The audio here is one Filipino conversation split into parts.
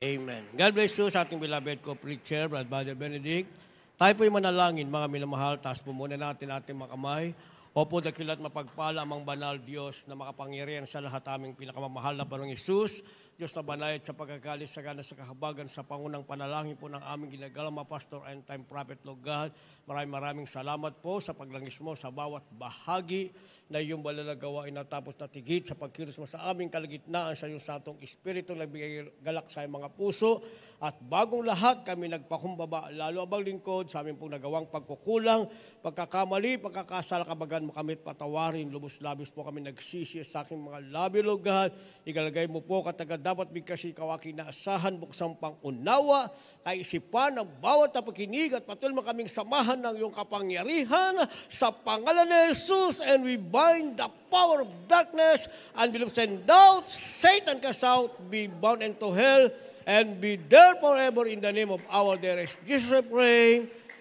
Amen. God bless you sa ating beloved ko, preacher, Brother Benedict. Tayo po'y manalangin, mga minamahal. Taas po muna natin ating mga kamay. Opo, dakilat mapagpala ang banal Diyos na makapangyarihan sa lahat aming pinakamamahal na Panginoong Isus. Diyos na banayad sa pagkakalis sa gana sa kahabagan sa pangunang panalangin po ng aming ginagalama, Pastor and Time Prophet, Lord God. Maraming maraming salamat po sa paglangis mo sa bawat bahagi na iyong balalagawain na tapos na tigit sa pagkilos mo sa aming kalagitnaan sa iyong satong Espiritu, nagbigay galak sa mga puso at bagong lahat, kami nagpakumbaba, lalo abang lingkod, sa aming pong nagawang pagkukulang, pagkakamali, pagkakasala, kabagan mo kami patawarin. Lubos labis po kami nagsisi sa aking mga labi, Lord God. Igalagay mo po kataga dapat bigkas ikaw aking naasahan, buksang pang unawa, kaisipan ng bawat tapakinig at patuloy mo kaming samahan ng iyong kapangyarihan sa pangalan ni Jesus and we bind the power of darkness, and unbelief and doubts, Satan cast out, be bound into hell, and be there forever in the name of our dearest Jesus I pray.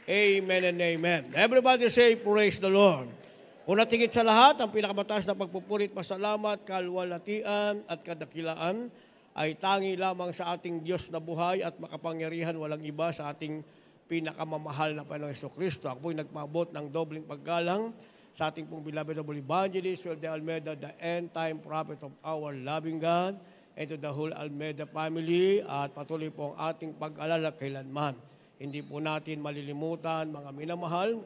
Amen and amen. Everybody say, praise the Lord. Una tingit sa lahat, ang pinakamataas na pagpupulit, pasalamat, kalwalatian at kadakilaan ay tangi lamang sa ating Diyos na buhay at makapangyarihan walang iba sa ating pinakamamahal na Panginoong Yeso Kristo. Ako po'y nagpabot ng dobling paggalang sa ating pong beloved evangelist, Will de Almeida, the end-time prophet of our loving God, and to the whole Almeda family at patuloy po ang ating pag-alala kailanman. Hindi po natin malilimutan, mga minamahal,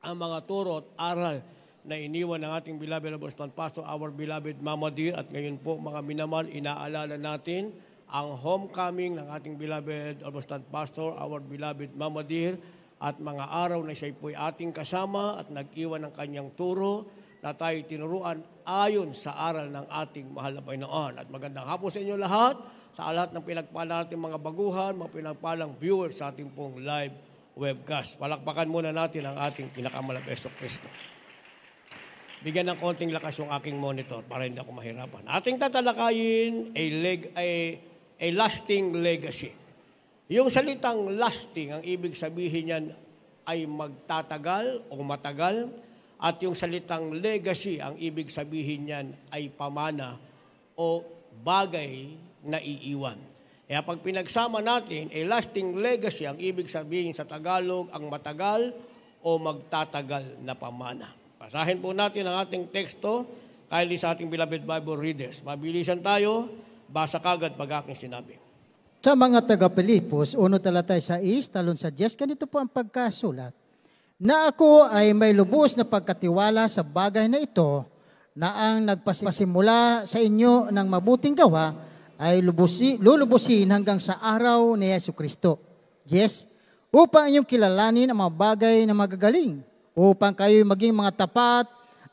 ang mga turo at aral na iniwan ng ating beloved Boston Pastor, our beloved Mama Dear. At ngayon po, mga minamahal, inaalala natin ang homecoming ng ating beloved Boston Pastor, our beloved Mama Dear, at mga araw na siya po ay ating kasama at nag-iwan ng kanyang turo na tayo tinuruan ayon sa aral ng ating mahal na Panginoon. At magandang hapon sa inyo lahat, sa lahat ng pinagpala natin mga baguhan, mga pinagpalang viewers sa ating pong live webcast. Palakpakan muna natin ang ating pinakamalabesok Kristo. Bigyan ng konting lakas yung aking monitor para hindi ako mahirapan. Ating tatalakayin a, leg, a, a lasting legacy. Yung salitang lasting, ang ibig sabihin niyan ay magtatagal o matagal at yung salitang legacy, ang ibig sabihin niyan ay pamana o bagay na iiwan. Kaya pag pinagsama natin, a lasting legacy, ang ibig sabihin sa Tagalog, ang matagal o magtatagal na pamana. Basahin po natin ang ating teksto, kindly sa ating beloved Bible readers. Mabilisan tayo, basa kagad pag aking sinabi. Sa mga taga-Pilipos, 1 talatay sa 6, talon sa 10, ganito po ang pagkasulat na ako ay may lubos na pagkatiwala sa bagay na ito na ang nagpasimula sa inyo ng mabuting gawa ay lubusi, lulubusin hanggang sa araw ni Yesu Kristo. Yes, upang inyong kilalanin ang mga bagay na magagaling, upang kayo maging mga tapat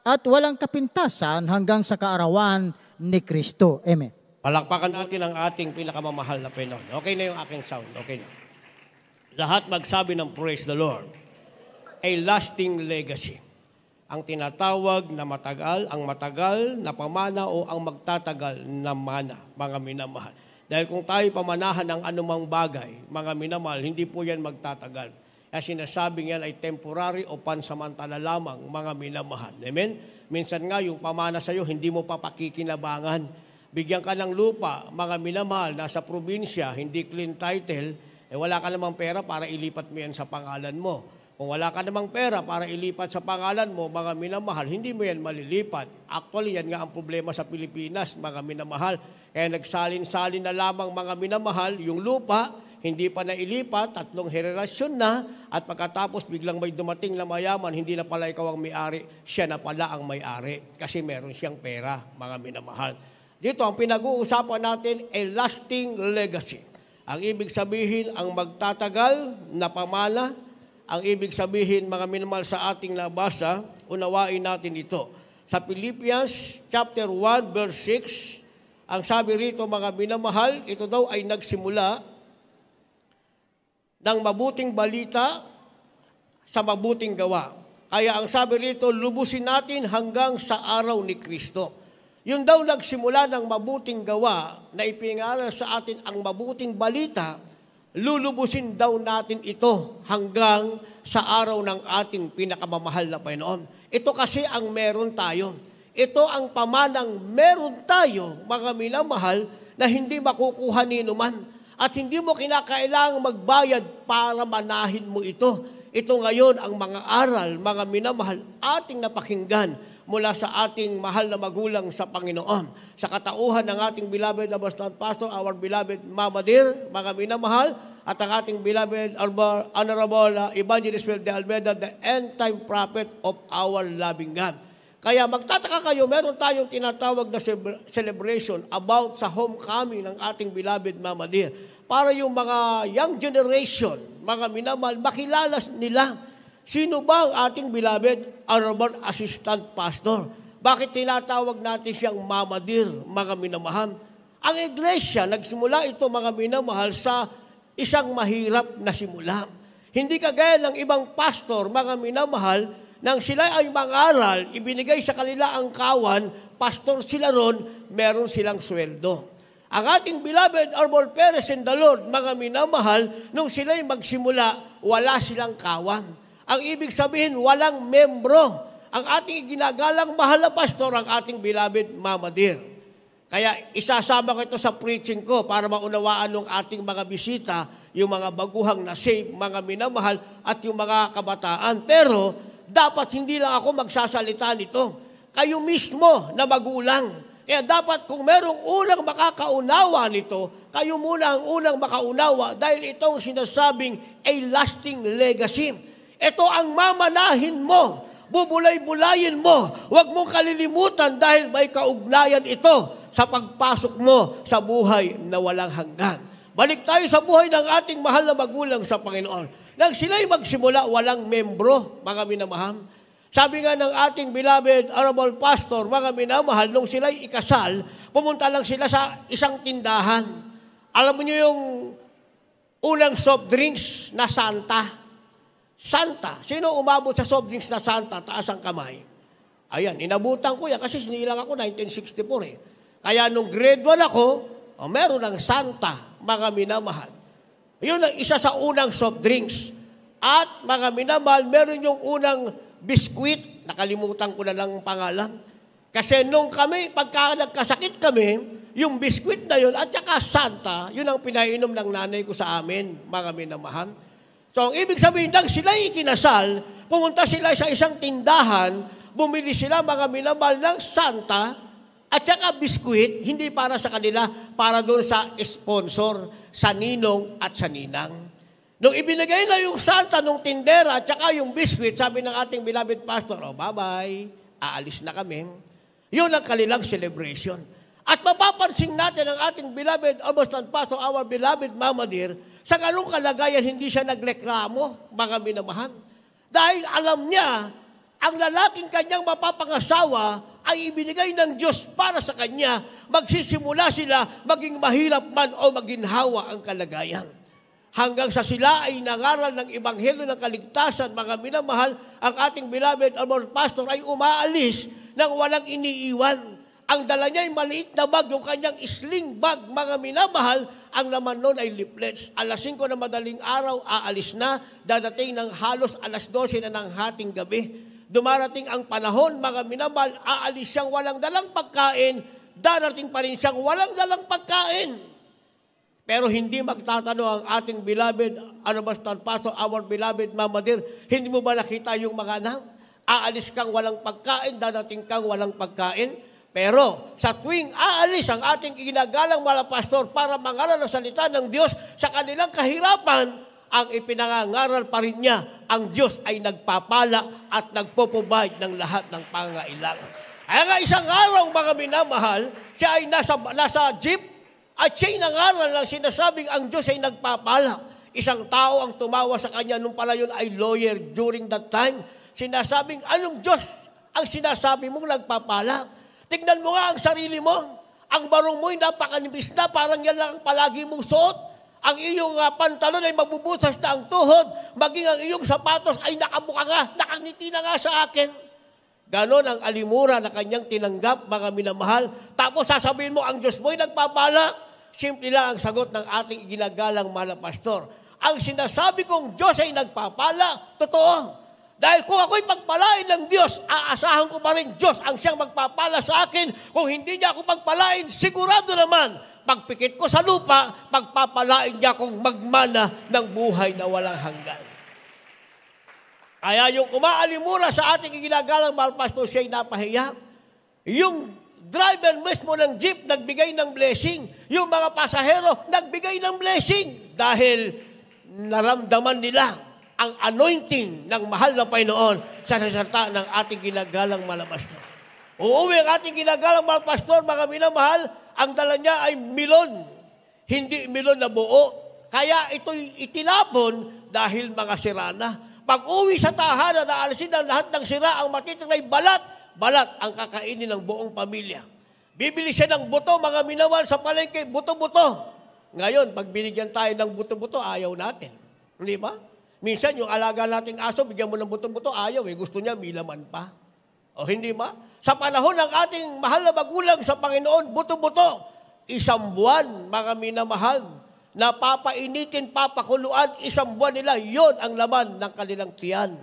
at walang kapintasan hanggang sa kaarawan ni Kristo. Amen. Palakpakan natin ang ating pinakamamahal na Pinoy. Okay na yung aking sound. Okay na. Lahat magsabi ng praise the Lord a lasting legacy. Ang tinatawag na matagal, ang matagal na pamana o ang magtatagal na mana, mga minamahal. Dahil kung tayo pamanahan ng anumang bagay, mga minamahal, hindi po yan magtatagal. Kaya sinasabing yan ay temporary o pansamantala lamang, mga minamahal. Amen? Minsan nga, yung pamana sa'yo, hindi mo papakikinabangan. Bigyan ka ng lupa, mga minamahal, nasa probinsya, hindi clean title, eh wala ka namang pera para ilipat mo yan sa pangalan mo. Kung wala ka namang pera para ilipat sa pangalan mo, mga minamahal, hindi mo yan malilipat. Actually, yan nga ang problema sa Pilipinas, mga minamahal. Kaya nagsalin-salin na lamang mga minamahal yung lupa, hindi pa nailipat, tatlong henerasyon na, at pagkatapos biglang may dumating na mayaman, hindi na pala ikaw ang may-ari, siya na pala ang may-ari kasi meron siyang pera, mga minamahal. Dito ang pinag-uusapan natin, a lasting legacy. Ang ibig sabihin, ang magtatagal na pamala, ang ibig sabihin, mga minimal sa ating nabasa, unawain natin ito. Sa Philippians chapter 1 verse 6, ang sabi rito mga minamahal, ito daw ay nagsimula ng mabuting balita sa mabuting gawa. Kaya ang sabi rito, lubusin natin hanggang sa araw ni Kristo. Yung daw nagsimula ng mabuting gawa na ipingaral sa atin ang mabuting balita, lulubusin daw natin ito hanggang sa araw ng ating pinakamamahal na Panginoon. Ito kasi ang meron tayo. Ito ang pamanang meron tayo, mga minamahal, na hindi makukuha ni numan. At hindi mo kinakailangang magbayad para manahin mo ito. Ito ngayon ang mga aral, mga minamahal, ating napakinggan mula sa ating mahal na magulang sa Panginoon. Sa katauhan ng ating beloved na Boston Pastor, our beloved Mama Dear, mga minamahal, at ang ating beloved Honorable uh, Evangelist Will de Almeida, the end-time prophet of our loving God. Kaya magtataka kayo, meron tayong tinatawag na celebration about sa homecoming ng ating beloved Mama Dear. Para yung mga young generation, mga minamahal, makilala nila Sino ba ang ating beloved Honorable Assistant Pastor? Bakit tinatawag natin siyang Mama Dear, mga minamahal? Ang iglesia, nagsimula ito mga minamahal sa isang mahirap na simula. Hindi kagaya ng ibang pastor, mga minamahal, nang sila ay mangaral, ibinigay sa kanila ang kawan, pastor sila ron, meron silang sweldo. Ang ating beloved Arbol Perez and the Lord, mga minamahal, nung sila'y magsimula, wala silang kawan. Ang ibig sabihin, walang membro. Ang ating ginagalang mahal na pastor, ang ating beloved Mama Dear. Kaya isasama ko ito sa preaching ko para maunawaan ng ating mga bisita, yung mga baguhang na save, mga minamahal, at yung mga kabataan. Pero dapat hindi lang ako magsasalita nito. Kayo mismo na magulang. Kaya dapat kung merong unang makakaunawa nito, kayo muna ang unang makaunawa dahil itong sinasabing a lasting legacy ito ang mamanahin mo. Bubulay-bulayin mo. Huwag mong kalilimutan dahil may kaugnayan ito sa pagpasok mo sa buhay na walang hanggan. Balik tayo sa buhay ng ating mahal na magulang sa Panginoon. Nang sila'y magsimula, walang membro, mga minamahal. Sabi nga ng ating beloved honorable pastor, mga minamahal, nung sila'y ikasal, pumunta lang sila sa isang tindahan. Alam mo yung unang soft drinks na Santa. Santa. Sino umabot sa soft drinks na Santa? Taas ang kamay. Ayan, inabutan ko yan kasi sinilang ako 1964 eh. Kaya nung grade 1 ako, oh, meron ng Santa, mga minamahal. Yun ang isa sa unang soft drinks. At mga minamahal, meron yung unang biskwit, nakalimutan ko na lang ang pangalan. Kasi nung kami, pagka nagkasakit kami, yung biskwit na yun at saka Santa, yun ang pinainom ng nanay ko sa amin, mga minamahal. So, ibig sabihin lang, sila ikinasal, pumunta sila sa isang tindahan, bumili sila mga minamahal ng santa at saka biskuit, hindi para sa kanila, para doon sa sponsor, sa ninong at sa ninang. Nung ibinigay na yung santa nung tindera at saka yung biskuit, sabi ng ating beloved pastor, oh, bye-bye, aalis na kami. Yun ang kanilang celebration. At mapapansin natin ang ating beloved Obostan Pastor, our beloved Mama Dear, sa ganung kalagayan hindi siya nagreklamo, mga minamahal. Dahil alam niya, ang lalaking kanyang mapapangasawa ay ibinigay ng Diyos para sa kanya, magsisimula sila maging mahirap man o maginhawa ang kalagayan hanggang sa sila ay nangaral ng Ebanghelyo ng Kaligtasan, mga minamahal, ang ating beloved our pastor ay umaalis nang walang iniiwan. Ang dala niya ay maliit na bag, yung kanyang sling bag, mga minamahal, ang laman noon ay leaflets. Alas 5 na madaling araw, aalis na, dadating ng halos alas 12 na ng hating gabi. Dumarating ang panahon, mga minamahal, aalis siyang walang dalang pagkain, darating pa rin siyang walang dalang pagkain. Pero hindi magtatanong ang ating beloved, ano ba stand pastor, our beloved mama dear, hindi mo ba nakita yung mga anak? Aalis kang walang pagkain, dadating kang walang pagkain. Pero sa tuwing aalis ang ating ginagalang mga pastor para mangaral ng salita ng Diyos sa kanilang kahirapan, ang ipinangangaral pa rin niya, ang Diyos ay nagpapala at nagpo ng lahat ng pangailangan. Kaya nga isang araw mga minamahal, siya ay nasa, nasa jeep at siya'y nangaral ng sinasabing ang Diyos ay nagpapala. Isang tao ang tumawa sa kanya nung pala yun ay lawyer during that time. Sinasabing, anong Diyos ang sinasabi mong nagpapala? Tignan mo nga ang sarili mo. Ang barong mo ay napakanipis na, parang yan lang palagi mong suot. Ang iyong uh, pantalon ay mabubutas na ang tuhod, maging ang iyong sapatos ay nakabuka nga, nakangiti na nga sa akin. Ganon ang alimura na kanyang tinanggap, mga minamahal. Tapos sasabihin mo, ang Diyos mo'y nagpapala. Simple lang ang sagot ng ating ginagalang mala pastor. Ang sinasabi kong Diyos ay nagpapala, totoo. Dahil kung ako'y pagpalain ng Diyos, aasahan ko pa rin Diyos ang siyang magpapala sa akin. Kung hindi niya ako pagpalain, sigurado naman, pagpikit ko sa lupa, pagpapalain niya akong magmana ng buhay na walang hanggan. Kaya yung umaalimura sa ating ginagalang, mahal pastor, siya'y napahiya. Yung driver mismo ng jeep, nagbigay ng blessing. Yung mga pasahero, nagbigay ng blessing. Dahil naramdaman nila ang anointing ng mahal na Panginoon sa nasalta ng ating ginagalang malapastor. Uuwi ang ating ginagalang malapastor, mga minamahal, ang dala niya ay milon, hindi milon na buo. Kaya ito'y itinapon dahil mga sira na. Pag uwi sa tahanan, naalisin ang lahat ng sira, ang matitinay balat, balat ang kakainin ng buong pamilya. Bibili siya ng buto, mga minamahal, sa palengke, buto-buto. Ngayon, pag binigyan tayo ng buto-buto, ayaw natin. Hindi ba? Minsan, yung alaga nating aso, bigyan mo ng buto buto ayaw eh. Gusto niya, milaman pa. O hindi ba? Sa panahon ng ating mahal na magulang sa Panginoon, buto-buto, isang buwan, mga minamahal, napapainitin, papakuluan, isang buwan nila, yon ang laman ng kanilang tiyan.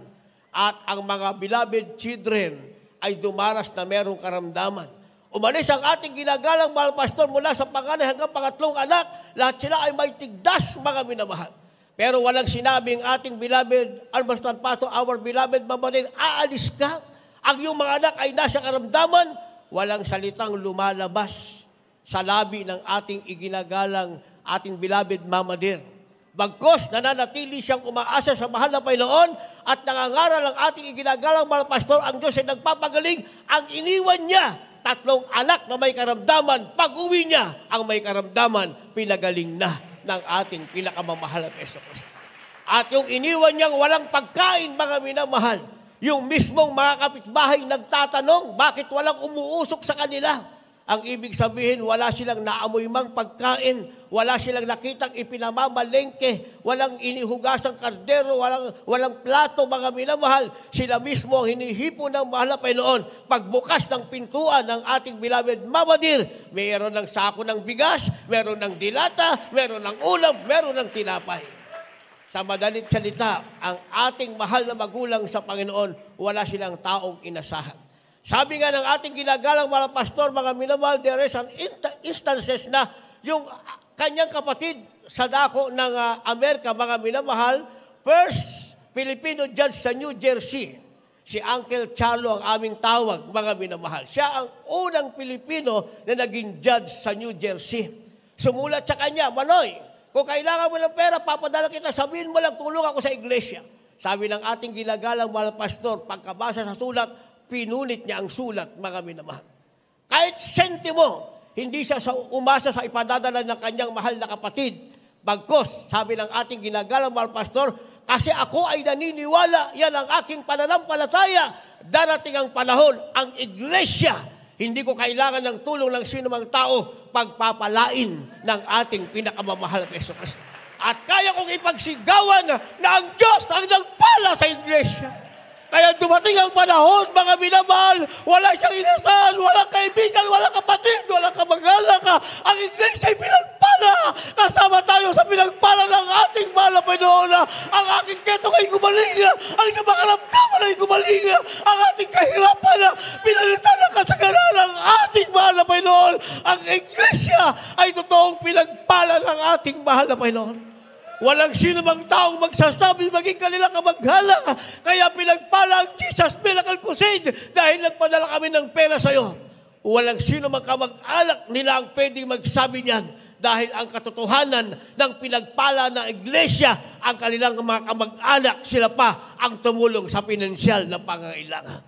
At ang mga beloved children ay dumaras na merong karamdaman. Umalis ang ating ginagalang mahal pastor mula sa panganay hanggang pangatlong anak, lahat sila ay may tigdas, mga minamahal. Pero walang sinabing ating beloved Almastan Pato, our beloved mamatid, aalis ka. Ang iyong mga anak ay nasa karamdaman. Walang salitang lumalabas sa labi ng ating iginagalang ating beloved mamadir. Bagkos, nananatili siyang umaasa sa mahal na Panginoon at nangangaral ang ating iginagalang mga pastor, ang Diyos ay nagpapagaling, ang iniwan niya, tatlong anak na may karamdaman, pag-uwi niya, ang may karamdaman, pinagaling na ng ating pinakamamahal at Yeso Kristo. At yung iniwan niyang walang pagkain, mga minamahal, yung mismong mga kapitbahay nagtatanong, bakit walang umuusok sa kanila? Ang ibig sabihin, wala silang naamoy mang pagkain, wala silang nakitang ipinamamalengke, walang inihugasang kardero, walang, walang plato, mga minamahal. Sila mismo ang hinihipo ng mahal na Panginoon. Pagbukas ng pintuan ng ating beloved mamadir, mayroon ng sako ng bigas, meron ng dilata, mayroon ng ulam, mayroon ng tinapay. Sa madalit salita, ang ating mahal na magulang sa Panginoon, wala silang taong inasahan. Sabi nga ng ating ginagalang mga pastor, mga minamahal, there is an instances na yung kanyang kapatid sa dako ng uh, Amerika, mga minamahal, first Filipino judge sa New Jersey, si Uncle Charlo ang aming tawag, mga minamahal. Siya ang unang Pilipino na naging judge sa New Jersey. Sumulat sa kanya, Manoy, kung kailangan mo ng pera, papadala kita, sabihin mo lang, tulong ako sa iglesia. Sabi ng ating ginagalang mahal pastor, pagkabasa sa sulat, pinunit niya ang sulat, mga minamahal. Kahit sentimo, hindi siya sa umasa sa ipadadala ng kanyang mahal na kapatid. Bagkos, sabi ng ating ginagalang mahal pastor, kasi ako ay naniniwala, yan ang aking pananampalataya. Darating ang panahon, ang iglesia, hindi ko kailangan ng tulong ng sino mang tao, pagpapalain ng ating pinakamamahal na Yeso Kristo. At kaya kong ipagsigawan na ang Diyos ang nagpala sa iglesia. Kaya dumating ang panahon, mga minamahal, wala siyang inasal, wala kaibigan, wala kapatid, wala kamag-anak. Ka. Ang iglesia ay pinagpala. Kasama tayo sa pinagpala ng ating mahal na Panginoon. Ang aking ketong ay gumaling, ang iyong makaramdaman ay gumaling, ang ating kahirapan, pinalitan ng kasagaran ng ating mahal na Panginoon. Ang iglesia ay totoong pinagpala ng ating mahal na Panginoon. Walang sino mang taong magsasabi maging kanilang kamaghalang. Kaya pinagpala ang Jesus Miracle Crusade dahil nagpadala kami ng pera sa iyo. Walang sino mang kamag-alak nila ang pwedeng magsabi niyan dahil ang katotohanan ng pinagpala ng iglesia, ang kanilang mga kamag-anak, sila pa ang tumulong sa pinansyal na pangangailangan.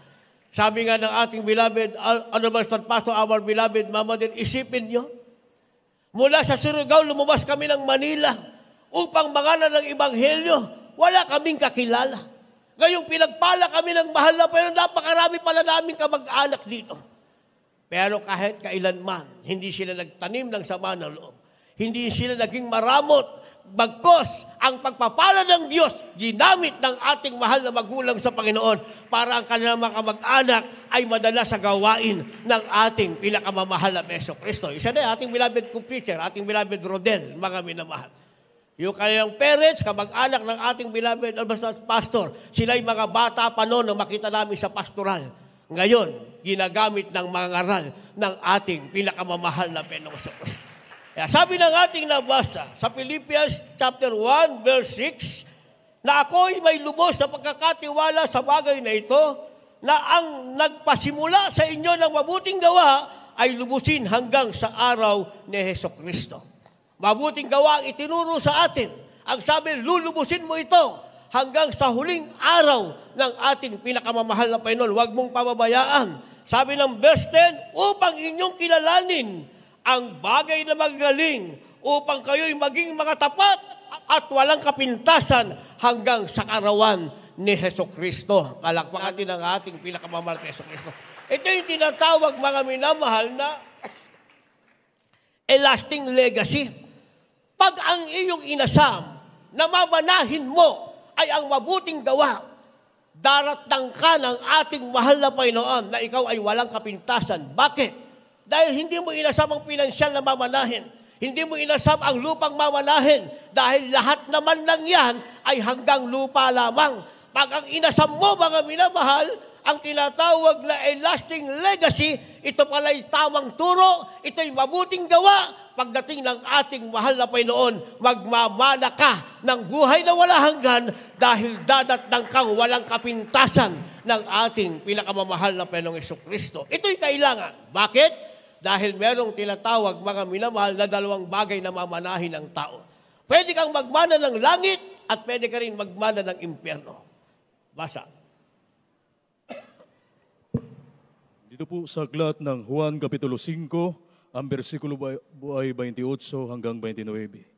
Sabi nga ng ating beloved, ano ba, Pastor, our beloved mama din, isipin niyo, mula sa Surigao, lumabas kami ng Manila, upang mangalan ng Ebanghelyo, wala kaming kakilala. Ngayong pinagpala kami ng mahal na pero napakarami pala namin kamag-anak dito. Pero kahit kailanman, hindi sila nagtanim ng sama ng loob. Hindi sila naging maramot. Bagkos, ang pagpapala ng Diyos, ginamit ng ating mahal na magulang sa Panginoon para ang kanilang mga kamag-anak ay madala sa gawain ng ating pinakamamahal na Meso Kristo. Isa na ating beloved preacher, ating beloved Rodel, mga minamahal. Yung kanilang parents, kamag-anak ng ating beloved Albasan Pastor, sila'y mga bata pa noon na makita namin sa pastoral. Ngayon, ginagamit ng mga ngaral ng ating pinakamamahal na Penoso Kristo. Kaya sabi ng ating nabasa sa Philippians chapter 1 verse 6 na ako'y may lubos na pagkakatiwala sa bagay na ito na ang nagpasimula sa inyo ng mabuting gawa ay lubusin hanggang sa araw ni Heso Kristo. Mabuting gawa ang itinuro sa atin. Ang sabi, lulubusin mo ito hanggang sa huling araw ng ating pinakamamahal na Panginoon. Huwag mong pababayaan. Sabi ng verse 10, upang inyong kilalanin ang bagay na magagaling upang kayo'y maging mga tapat at walang kapintasan hanggang sa karawan ni Heso Kristo. Palakpakan din ang ating pinakamamahal kay Heso Kristo. Ito yung tinatawag mga minamahal na a lasting legacy pag ang iyong inasam na mamanahin mo ay ang mabuting gawa, daratang ka ng ating mahal na Panginoon na ikaw ay walang kapintasan. Bakit? Dahil hindi mo inasam ang pinansyal na mamanahin. Hindi mo inasam ang lupang mamanahin. Dahil lahat naman lang yan ay hanggang lupa lamang. Pag ang inasam mo, mga minamahal, ang tinatawag na a lasting legacy, ito pala'y tamang turo, ito'y mabuting gawa. Pagdating ng ating mahal na Panginoon, magmamana ka ng buhay na wala hanggan dahil dadat ng kang walang kapintasan ng ating pinakamamahal na Panginoong Kristo. Ito'y kailangan. Bakit? Dahil merong tinatawag mga minamahal na dalawang bagay na mamanahin ng tao. Pwede kang magmana ng langit at pwede ka rin magmana ng impyerno. Basa. Dito po sa aklat ng Juan Kapitulo 5, ang bersikulo ay 28 hanggang 29.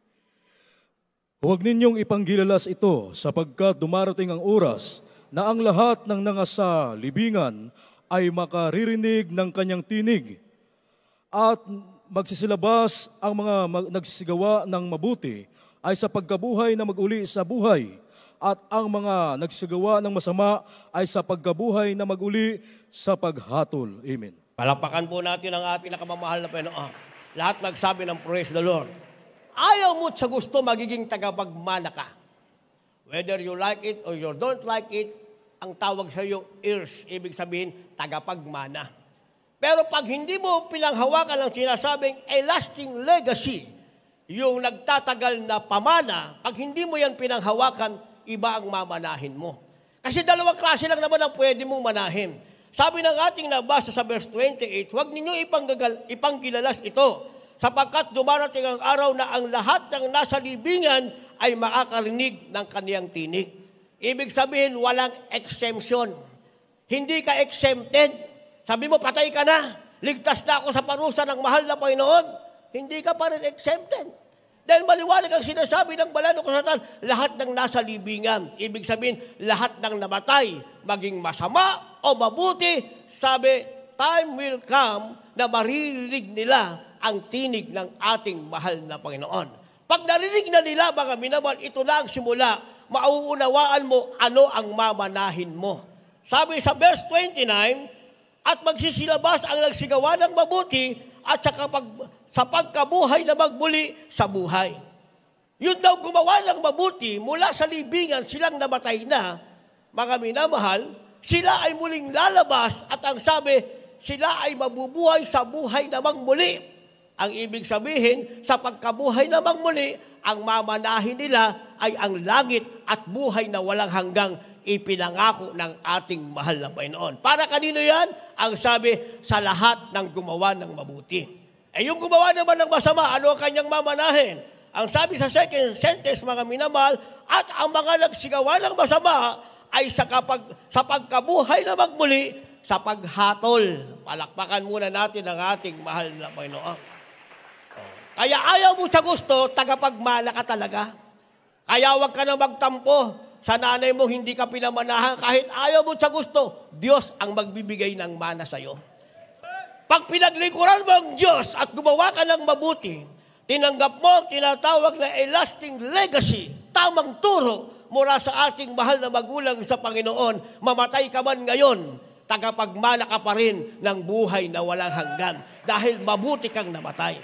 Huwag ninyong ipanggilalas ito sapagkat dumarating ang oras na ang lahat ng nangasa libingan ay makaririnig ng kanyang tinig at magsisilabas ang mga mag- nagsisigawa ng mabuti ay sa pagkabuhay na maguli sa buhay at ang mga nagsagawa ng masama ay sa pagkabuhay na maguli sa paghatol. Amen. Palakpakan po natin ang ating nakamamahal na Panginoon. Ah, lahat nagsabi ng praise the Lord. Ayaw mo sa gusto magiging tagapagmana ka. Whether you like it or you don't like it, ang tawag sa iyo, ears, ibig sabihin, tagapagmana. Pero pag hindi mo pinanghawakan ang sinasabing a lasting legacy, yung nagtatagal na pamana, pag hindi mo yan pinanghawakan, iba ang mamanahin mo. Kasi dalawang klase lang naman ang pwede mong manahin. Sabi ng ating nabasa sa verse 28, huwag ninyo ipanggagal, ipangkilalas ito, sapagkat dumarating ang araw na ang lahat ng nasa libingan ay makakarinig ng kaniyang tinig. Ibig sabihin, walang exemption. Hindi ka exempted. Sabi mo, patay ka na. Ligtas na ako sa parusa ng mahal na Panginoon. Hindi ka pa rin exempted. Dahil maliwanag ang sinasabi ng balado ko satan, lahat ng nasa libingan. Ibig sabihin, lahat ng namatay, maging masama o mabuti, sabi, time will come na maririnig nila ang tinig ng ating mahal na Panginoon. Pag narinig na nila, mga minamahal, ito na ang simula. Mauunawaan mo ano ang mamanahin mo. Sabi sa verse 29, at magsisilabas ang nagsigawa ng mabuti at sa kapag sa pagkabuhay na magmuli sa buhay. Yun daw gumawa ng mabuti mula sa libingan silang namatay na, mga minamahal, sila ay muling lalabas at ang sabi, sila ay mabubuhay sa buhay namang muli. Ang ibig sabihin, sa pagkabuhay namang muli, ang mamanahin nila ay ang langit at buhay na walang hanggang ipinangako ng ating mahal na Panginoon. Para kanino yan? Ang sabi, sa lahat ng gumawa ng mabuti. Eh yung gumawa naman ng masama, ano ang kanyang mamanahin? Ang sabi sa second sentence, mga minamahal, at ang mga nagsigawa ng masama ay sa, kapag, sa pagkabuhay na magmuli sa paghatol. Palakpakan muna natin ang ating mahal na Panginoon. Kaya ayaw mo sa gusto, tagapagmana ka talaga. Kaya huwag ka na magtampo sa nanay mo hindi ka pinamanahan. Kahit ayaw mo sa gusto, Diyos ang magbibigay ng mana sa'yo. Pag pinaglingkuran mo ang Diyos at gumawa ka ng mabuti, tinanggap mo ang tinatawag na a lasting legacy, tamang turo mula sa ating mahal na magulang sa Panginoon. Mamatay ka man ngayon, tagapagmana ka pa rin ng buhay na walang hanggan dahil mabuti kang namatay.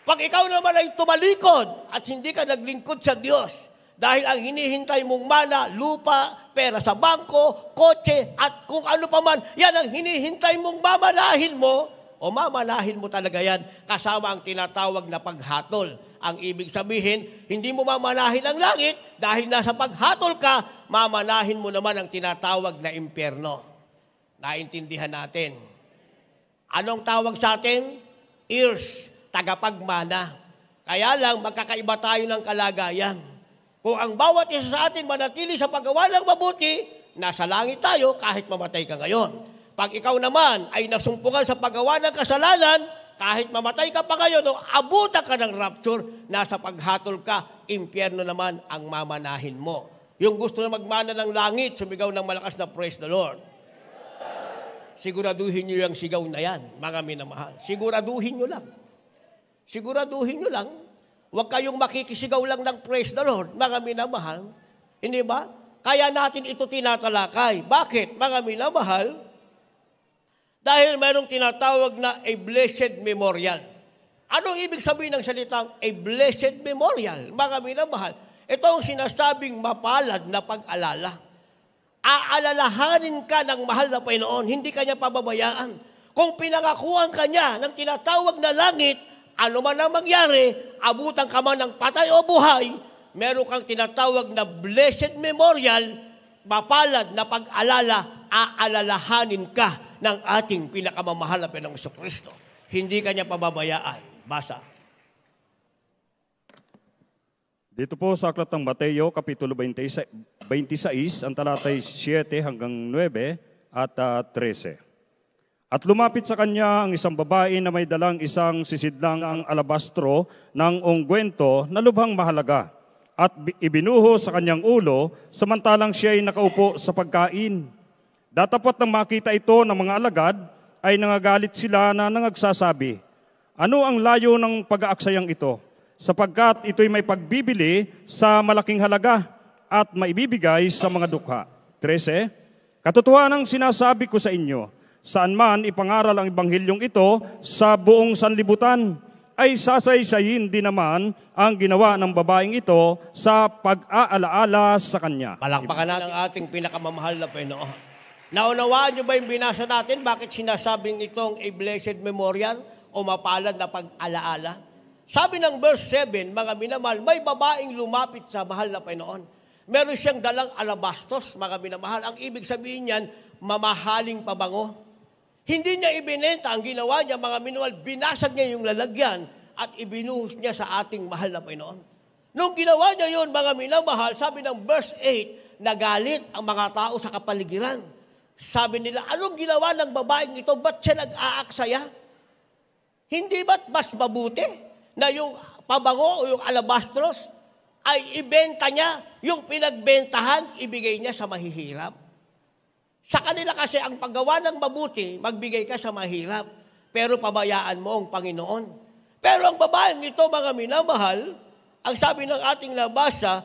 Pag ikaw naman ay tumalikod at hindi ka naglingkod sa Diyos, dahil ang hinihintay mong mana, lupa, pera sa bangko, kotse, at kung ano pa man, yan ang hinihintay mong mamanahin mo, o mamanahin mo talaga yan, kasama ang tinatawag na paghatol. Ang ibig sabihin, hindi mo mamanahin ang langit dahil nasa paghatol ka, mamanahin mo naman ang tinatawag na impyerno. Naintindihan natin. Anong tawag sa atin? Ears, tagapagmana. Kaya lang, magkakaiba tayo ng kalagayan. Kung ang bawat isa sa atin manatili sa paggawa ng mabuti, nasa langit tayo kahit mamatay ka ngayon. Pag ikaw naman ay nasumpungan sa paggawa ng kasalanan, kahit mamatay ka pa ngayon o abutan ka ng rapture, nasa paghatol ka, impyerno naman ang mamanahin mo. Yung gusto na magmana ng langit, sumigaw ng malakas na praise the Lord. Siguraduhin niyo yung sigaw na yan, mga minamahal. Siguraduhin niyo lang. Siguraduhin niyo lang Huwag kayong makikisigaw lang ng praise the Lord, mga minamahal. Hindi ba? Kaya natin ito tinatalakay. Bakit, mga minamahal? Dahil mayroong tinatawag na a blessed memorial. Anong ibig sabihin ng salitang a blessed memorial, mga minamahal? Ito ang sinasabing mapalad na pag-alala. Aalalahanin ka ng mahal na Panginoon, hindi kanya pababayaan. Kung pinangakuan kanya ng tinatawag na langit, ano man ang mangyari, abutan ka man ng patay o buhay, meron kang tinatawag na blessed memorial, mapalad na pag-alala, aalalahanin ka ng ating pinakamamahal na Pinang Kristo. Hindi kanya pababayaan. Basa. Dito po sa Aklat ng Mateo, Kapitulo 26, 26 ang talatay 7 hanggang 9 at uh, ah, 13. At lumapit sa kanya ang isang babae na may dalang isang sisidlang ang alabastro ng ungwento na lubhang mahalaga at ibinuho sa kanyang ulo samantalang siya ay nakaupo sa pagkain. Datapat nang makita ito ng mga alagad ay nangagalit sila na nangagsasabi, Ano ang layo ng pag-aaksayang ito? Sapagkat ito'y may pagbibili sa malaking halaga at maibibigay sa mga dukha. 13. Katotohanan ang sinasabi ko sa inyo, saan man ipangaral ang ebanghelyong ito sa buong sanlibutan, ay sasaysayin din naman ang ginawa ng babaeng ito sa pag-aalaala sa kanya. Palakpakan natin ang ating pinakamamahal na Panginoon. Naunawaan niyo ba yung binasa natin? Bakit sinasabing itong a blessed memorial o mapalad na pag-alaala? Sabi ng verse 7, mga minamahal, may babaeng lumapit sa mahal na Panginoon. Meron siyang dalang alabastos, mga minamahal. Ang ibig sabihin niyan, mamahaling pabango. Hindi niya ibinenta ang ginawa niya, mga minual, binasag niya yung lalagyan at ibinuhos niya sa ating mahal na Panginoon. Nung ginawa niya yun, mga minamahal, sabi ng verse 8, nagalit ang mga tao sa kapaligiran. Sabi nila, anong ginawa ng babaeng ito? Ba't siya nag-aaksaya? Hindi ba't mas mabuti na yung pabango o yung alabastros ay ibenta niya, yung pinagbentahan, ibigay niya sa mahihirap? Sa kanila kasi ang paggawa ng mabuti, magbigay ka sa mahirap, pero pabayaan mo ang Panginoon. Pero ang babaeng ito, mga minamahal, ang sabi ng ating nabasa,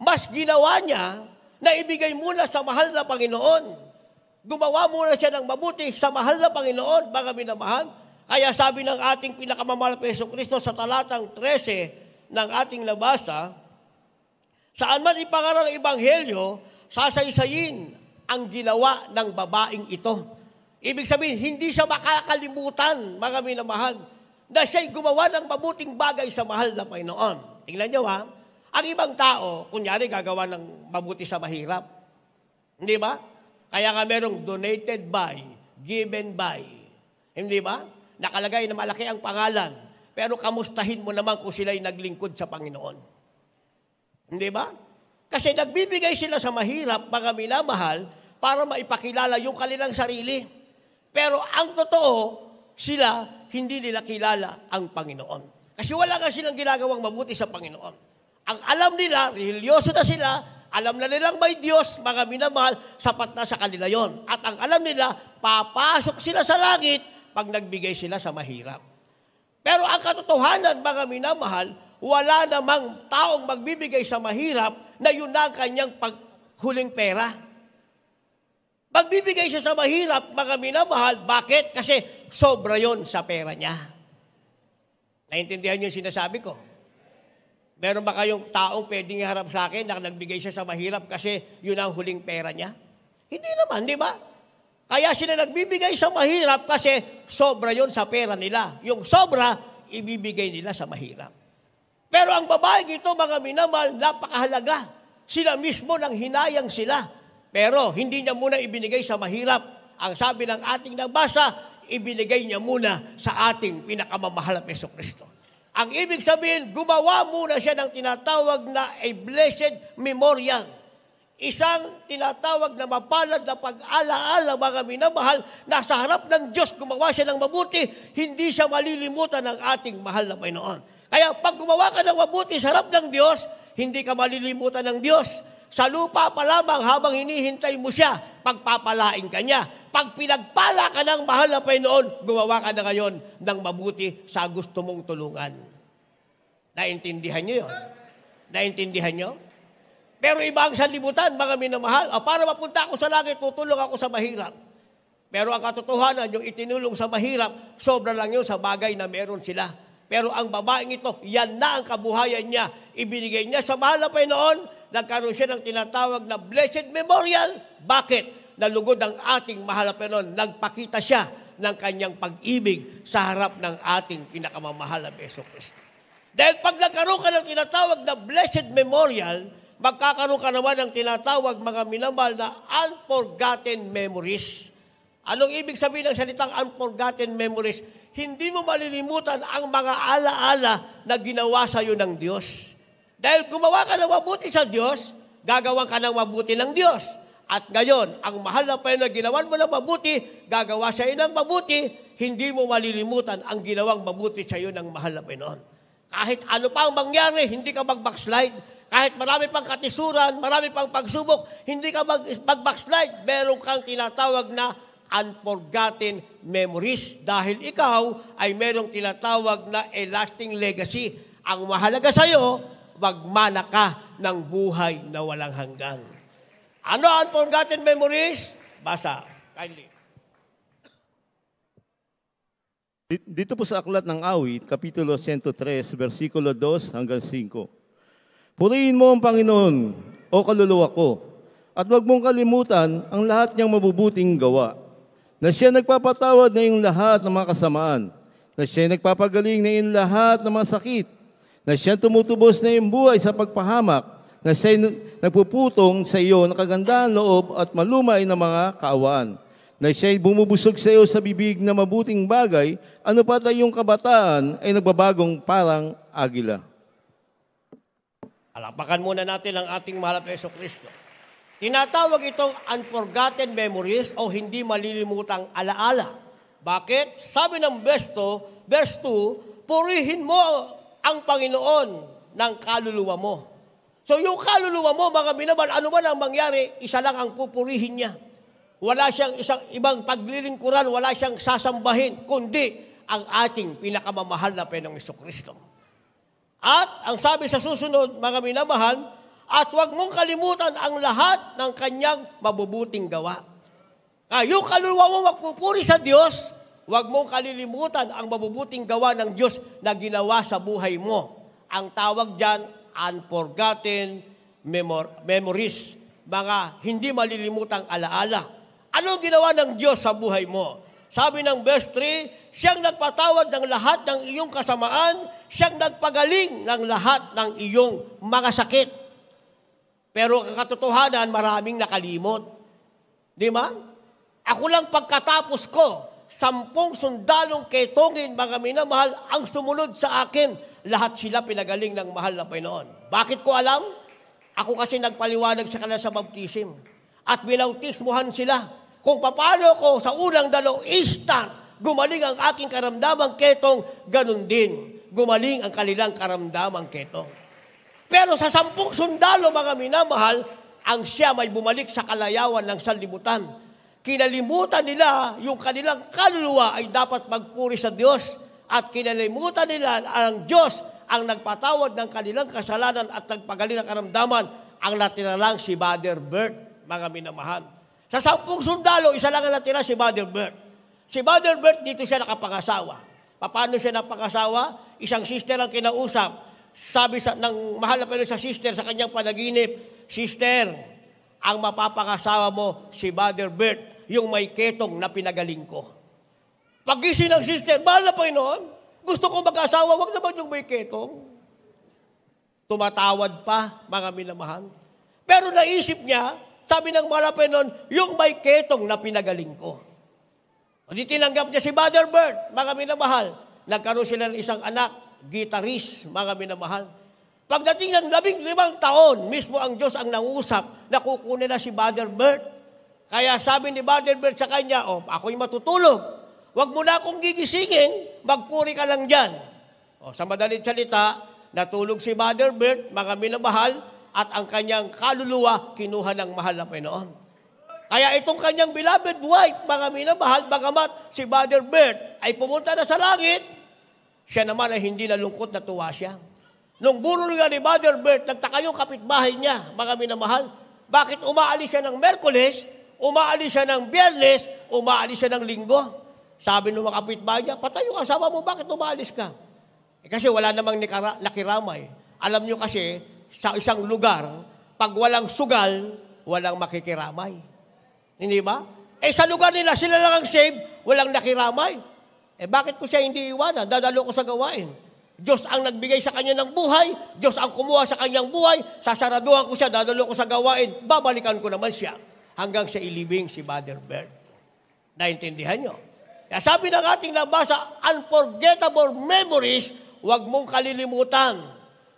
mas ginawa niya na ibigay muna sa mahal na Panginoon. Gumawa muna siya ng mabuti sa mahal na Panginoon, mga minamahal. Kaya sabi ng ating pinakamamahal na Kristo sa talatang 13 ng ating nabasa, saan man ipangaral ang Ebanghelyo, sasaysayin ang ginawa ng babaeng ito. Ibig sabihin, hindi siya makakalimutan, mga minamahal, na siya'y gumawa ng mabuting bagay sa mahal na Panginoon. Tingnan niyo ha, ang ibang tao, kunyari gagawa ng mabuti sa mahirap. Hindi ba? Kaya nga merong donated by, given by. Hindi ba? Nakalagay na malaki ang pangalan. Pero kamustahin mo naman kung sila'y naglingkod sa Panginoon. Hindi ba? Kasi nagbibigay sila sa mahirap, mga minamahal, para maipakilala yung kanilang sarili. Pero ang totoo, sila hindi nila kilala ang Panginoon. Kasi wala nga silang ginagawang mabuti sa Panginoon. Ang alam nila, religyoso na sila, alam na nilang may Diyos, mga minamahal, sapat na sa kanila yon. At ang alam nila, papasok sila sa langit pag nagbigay sila sa mahirap. Pero ang katotohanan, mga minamahal, wala namang taong magbibigay sa mahirap na yun na ang kanyang paghuling pera. Magbibigay siya sa mahirap, mga minamahal. Bakit? Kasi sobra yon sa pera niya. Naintindihan niyo yung sinasabi ko? Meron ba kayong taong pwedeng harap sa akin na nagbigay siya sa mahirap kasi yun ang huling pera niya? Hindi naman, di ba? Kaya sila nagbibigay sa mahirap kasi sobra yon sa pera nila. Yung sobra, ibibigay nila sa mahirap. Pero ang babae ito, mga minamahal, napakahalaga. Sila mismo nang hinayang sila pero hindi niya muna ibinigay sa mahirap. Ang sabi ng ating nabasa, ibinigay niya muna sa ating pinakamamahal na Peso Kristo. Ang ibig sabihin, gumawa muna siya ng tinatawag na a blessed memorial. Isang tinatawag na mapalad na pag-alaala, mga minamahal, na sa harap ng Diyos gumawa siya ng mabuti, hindi siya malilimutan ng ating mahal na Panginoon. Kaya pag gumawa ka ng mabuti sa harap ng Diyos, hindi ka malilimutan ng Diyos sa lupa pa lamang habang hinihintay mo siya, pagpapalain ka niya. Pag pinagpala ka ng mahal na Panginoon, gumawa ka na ngayon ng mabuti sa gusto mong tulungan. Naintindihan niyo yon? Naintindihan niyo? Pero iba ang sanlibutan, mga minamahal. Ah, para mapunta ako sa langit, tutulong ako sa mahirap. Pero ang katotohanan, yung itinulong sa mahirap, sobra lang yun sa bagay na meron sila. Pero ang babaeng ito, yan na ang kabuhayan niya. Ibinigay niya sa mahal na Panginoon, nagkaroon siya ng tinatawag na Blessed Memorial. Bakit? Nalugod ang ating mahal na Panginoon. Nagpakita siya ng kanyang pag-ibig sa harap ng ating pinakamamahal na Beso Kristo. Dahil pag nagkaroon ka ng tinatawag na Blessed Memorial, magkakaroon ka naman ng tinatawag mga minamahal na unforgotten memories. Anong ibig sabihin ng salitang unforgotten memories? Hindi mo malilimutan ang mga alaala na ginawa sa iyo ng Diyos. Dahil gumawa ka ng mabuti sa Diyos, gagawan ka ng mabuti ng Diyos. At ngayon, ang mahal na pa na ginawan mo ng mabuti, gagawa sa iyo ng mabuti, hindi mo malilimutan ang ginawang mabuti sa iyo ng mahal na Panginoon. Kahit ano pa ang mangyari, hindi ka mag-backslide. Kahit marami pang katisuran, marami pang pagsubok, hindi ka mag- mag-backslide. Meron kang tinatawag na unforgotten memories dahil ikaw ay merong tinatawag na a lasting legacy. Ang mahalaga sa iyo, magmana ka ng buhay na walang hanggan. Ano ang forgotten memories? Basa, kindly. Dito po sa aklat ng awit, Kapitulo 103, versikulo 2 hanggang 5. Purihin mo ang Panginoon, o kaluluwa ko, at huwag mong kalimutan ang lahat niyang mabubuting gawa, na siya nagpapatawad na iyong lahat ng mga kasamaan, na siya nagpapagaling na iyong lahat ng mga sakit, na siya tumutubos na iyong buhay sa pagpahamak, na siya nagpuputong sa iyo ng kagandahan loob at malumay na mga kaawaan, na siya'y bumubusog sa iyo sa bibig na mabuting bagay, ano pa ay iyong kabataan ay nagbabagong parang agila. Alapakan muna natin ang ating mahal Peso Kristo. Tinatawag itong unforgotten memories o hindi malilimutang alaala. Bakit? Sabi ng besto, 2, verse 2, purihin mo ang Panginoon ng kaluluwa mo. So yung kaluluwa mo, mga minamahal, ano man ang mangyari, isa lang ang pupurihin niya. Wala siyang isang ibang paglilingkuran, wala siyang sasambahin, kundi ang ating pinakamamahal na Panginoong Kristo. At ang sabi sa susunod, mga minamahal, at huwag mong kalimutan ang lahat ng kanyang mabubuting gawa. Ah, yung kaluluwa mo magpupuri sa Diyos, Huwag mong kalilimutan ang mabubuting gawa ng Diyos na ginawa sa buhay mo. Ang tawag dyan, unforgotten memor- memories. Mga hindi malilimutang alaala. Ano ginawa ng Diyos sa buhay mo? Sabi ng best 3, siyang nagpatawad ng lahat ng iyong kasamaan, siyang nagpagaling ng lahat ng iyong mga sakit. Pero katotohanan, maraming nakalimot. Di ba? Ako lang pagkatapos ko, sampung sundalong ketongin, mga minamahal, ang sumunod sa akin. Lahat sila pinagaling ng mahal na Panginoon. Bakit ko alam? Ako kasi nagpaliwanag sa kanila sa baptism. At binautismuhan sila. Kung paano ko sa unang dalaw instant, gumaling ang aking karamdamang ketong, ganun din. Gumaling ang kanilang karamdamang ketong. Pero sa sampung sundalo, mga minamahal, ang siya may bumalik sa kalayawan ng salibutan kinalimutan nila yung kanilang kaluluwa ay dapat magpuri sa Diyos at kinalimutan nila ang Diyos ang nagpatawad ng kanilang kasalanan at nagpagaling ng karamdaman ang natira lang si Brother Bert, mga minamahal. Sa sampung sundalo, isa lang ang natira si Brother Bert. Si Brother Bert, dito siya nakapangasawa. Paano siya napangasawa? Isang sister ang kinausap. Sabi sa, ng mahal na pero sa sister, sa kanyang panaginip, Sister, ang mapapangasawa mo si Brother Bert yung may ketong na pinagaling ko. Pagising ng sister, mahal na Panginoon, gusto ko mag-asawa, wag naman yung may ketong. Tumatawad pa, mga minamahal. Pero naisip niya, sabi ng mahal na Panginoon, yung may ketong na pinagaling ko. O tinanggap niya si Mother Bird, mga minamahal. Nagkaroon sila ng isang anak, gitarist, mga minamahal. Pagdating ng labing limang taon, mismo ang Diyos ang nangusap na kukunin na si Mother Bert kaya sabi ni Vanderbilt sa kanya, oh, ako'y matutulog. Huwag mo na akong gigisingin, magpuri ka lang dyan. Oh, sa madaling salita, natulog si Vanderbilt, mga minamahal, at ang kanyang kaluluwa kinuha ng mahal na Panginoon. Kaya itong kanyang beloved wife, mga minamahal, bagamat si Vanderbilt ay pumunta na sa langit, siya naman ay hindi nalungkot, na tuwa siya. Nung burol nga ni Vanderbilt, nagtaka yung kapitbahay niya, mga minamahal, bakit umaalis siya ng Merkulis, Umaalis siya ng biyernes, umaalis siya ng linggo. Sabi ng mga kapitbahay niya, patay yung asawa mo, bakit umaalis ka? Eh, kasi wala namang nikara- nakiramay. Alam niyo kasi, sa isang lugar, pag walang sugal, walang makikiramay. Hindi ba? Eh sa lugar nila, sila lang ang save, walang nakiramay. Eh bakit ko siya hindi iwanan? Dadalo ko sa gawain. Diyos ang nagbigay sa kanya ng buhay, Diyos ang kumuha sa kanyang buhay, sasaraduhan ko siya, dadalo ko sa gawain, babalikan ko naman siya hanggang sa ilibing si Mother Bird. Naintindihan nyo? Kaya sabi ng ating nabasa, unforgettable memories, huwag mong kalilimutan.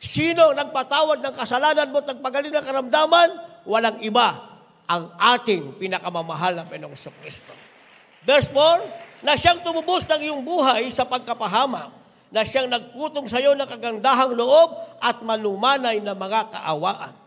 Sino nagpatawad ng kasalanan mo at nagpagaling ng karamdaman? Walang iba ang ating pinakamamahal na Pinoong Kristo. Therefore, na siyang tumubos ng iyong buhay sa pagkapahamak, na siyang nagputong sa iyo ng kagandahang loob at malumanay na mga kaawaan.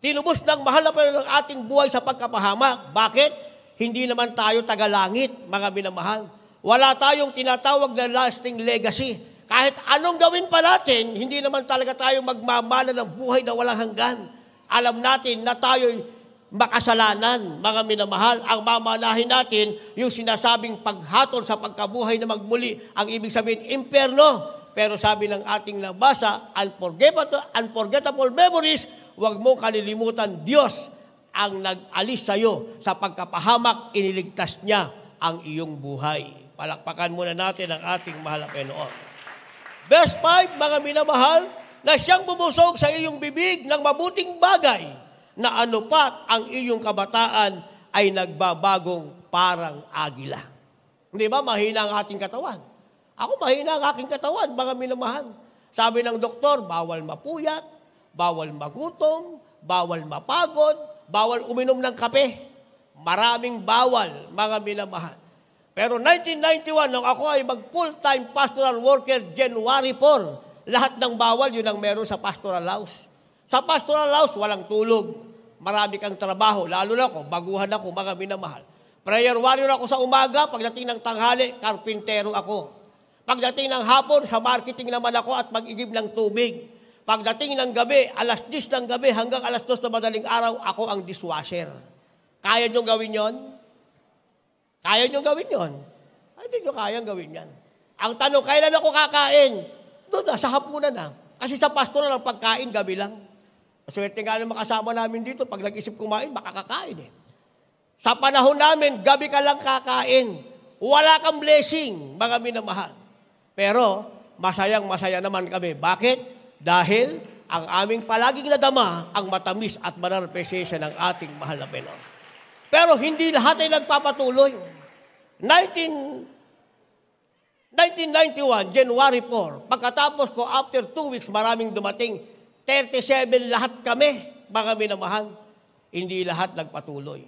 Tinubos ng mahal na ng ating buhay sa pagkapahamak. Bakit? Hindi naman tayo tagalangit, mga minamahal. Wala tayong tinatawag na lasting legacy. Kahit anong gawin pa natin, hindi naman talaga tayo magmamana ng buhay na walang hanggan. Alam natin na tayo'y makasalanan, mga minamahal. Ang mamanahin natin, yung sinasabing paghatol sa pagkabuhay na magmuli. Ang ibig sabihin, imperno. Pero sabi ng ating nabasa, unforgettable, unforgettable memories huwag mong kalilimutan Diyos ang nag-alis sa iyo sa pagkapahamak, iniligtas niya ang iyong buhay. Palakpakan muna natin ang ating mahal na Panginoon. Verse 5, mga minamahal, na siyang bumusog sa iyong bibig ng mabuting bagay na anupat ang iyong kabataan ay nagbabagong parang agila. Hindi ba mahina ang ating katawan? Ako mahina ang aking katawan, mga minamahal. Sabi ng doktor, bawal mapuyat, bawal magutom, bawal mapagod, bawal uminom ng kape. Maraming bawal, mga minamahal. Pero 1991, nung ako ay mag full-time pastoral worker, January 4, lahat ng bawal, yun ang meron sa pastoral house. Sa pastoral house, walang tulog. Marami kang trabaho, lalo na ako, baguhan ako, mga minamahal. Prayer warrior ako sa umaga, pagdating ng tanghali, karpintero ako. Pagdating ng hapon, sa marketing naman ako at mag-igib ng tubig. Pagdating ng gabi, alas 10 ng gabi hanggang alas 2 na madaling araw, ako ang dishwasher. Kaya nyo gawin yon? Kaya nyo gawin yon? Hindi nyo kayang gawin yan. Ang tanong, kailan ako kakain? Doon na, sa hapunan na. Kasi sa pasto lang ng pagkain, gabi lang. Swerte nga naman makasama namin dito, pag nag-isip kumain, baka kakain eh. Sa panahon namin, gabi ka lang kakain. Wala kang blessing, mga minamahal. Pero, masayang masaya naman kami. Bakit? Dahil ang aming palaging nadama ang matamis at manarapesesya ng ating mahal na Panginoon. Pero hindi lahat ay nagpapatuloy. 19, 1991, January 4, pagkatapos ko, after two weeks, maraming dumating. 37 lahat kami, mga minamahal. Hindi lahat nagpatuloy.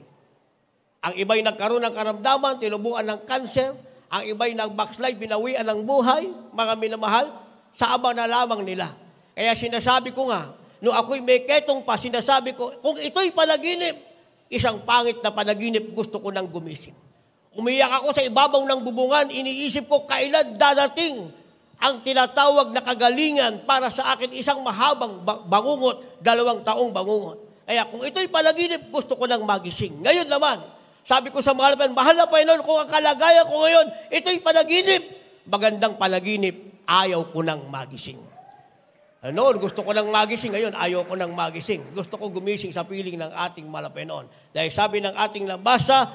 Ang iba'y nagkaroon ng karamdaman, tinubuan ng kanser. Ang iba'y nag-backslide, binawian ng buhay, mga minamahal, sa ama na lamang nila. Kaya sinasabi ko nga, no ako'y may ketong pa, sinasabi ko, kung ito'y palaginip, isang pangit na panaginip gusto ko nang gumising. Umiyak ako sa ibabaw ng bubungan, iniisip ko kailan dadating ang tinatawag na kagalingan para sa akin isang mahabang bangungot, dalawang taong bangungot. Kaya kung ito'y palaginip, gusto ko nang magising. Ngayon naman, sabi ko sa mahal na mahal na Panginoon, kung ang kalagayan ko ngayon, ito'y palaginip, magandang palaginip, ayaw ko nang magising. Noon, gusto ko ng magising. Ngayon, ayaw ko ng magising. Gusto ko gumising sa piling ng ating malapinon. Dahil sabi ng ating labasa,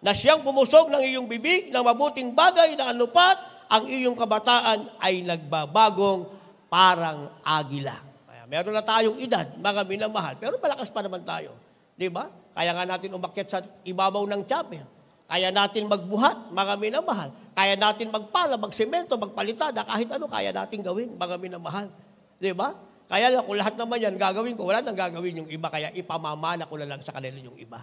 na siyang pumusog ng iyong bibig ng mabuting bagay na anupat, ang iyong kabataan ay nagbabagong parang agila. Kaya meron na tayong edad, mga minamahal, pero malakas pa naman tayo. Di ba? Kaya nga natin umakyat sa ibabaw ng chapel. Kaya natin magbuhat, mga minamahal. Kaya natin magpala, magsemento, magpalitada, kahit ano kaya natin gawin, mga minamahal. Di ba? Kaya lang, kung lahat naman yan gagawin ko, wala nang gagawin yung iba, kaya ipamamana ko na lang sa kanila yung iba.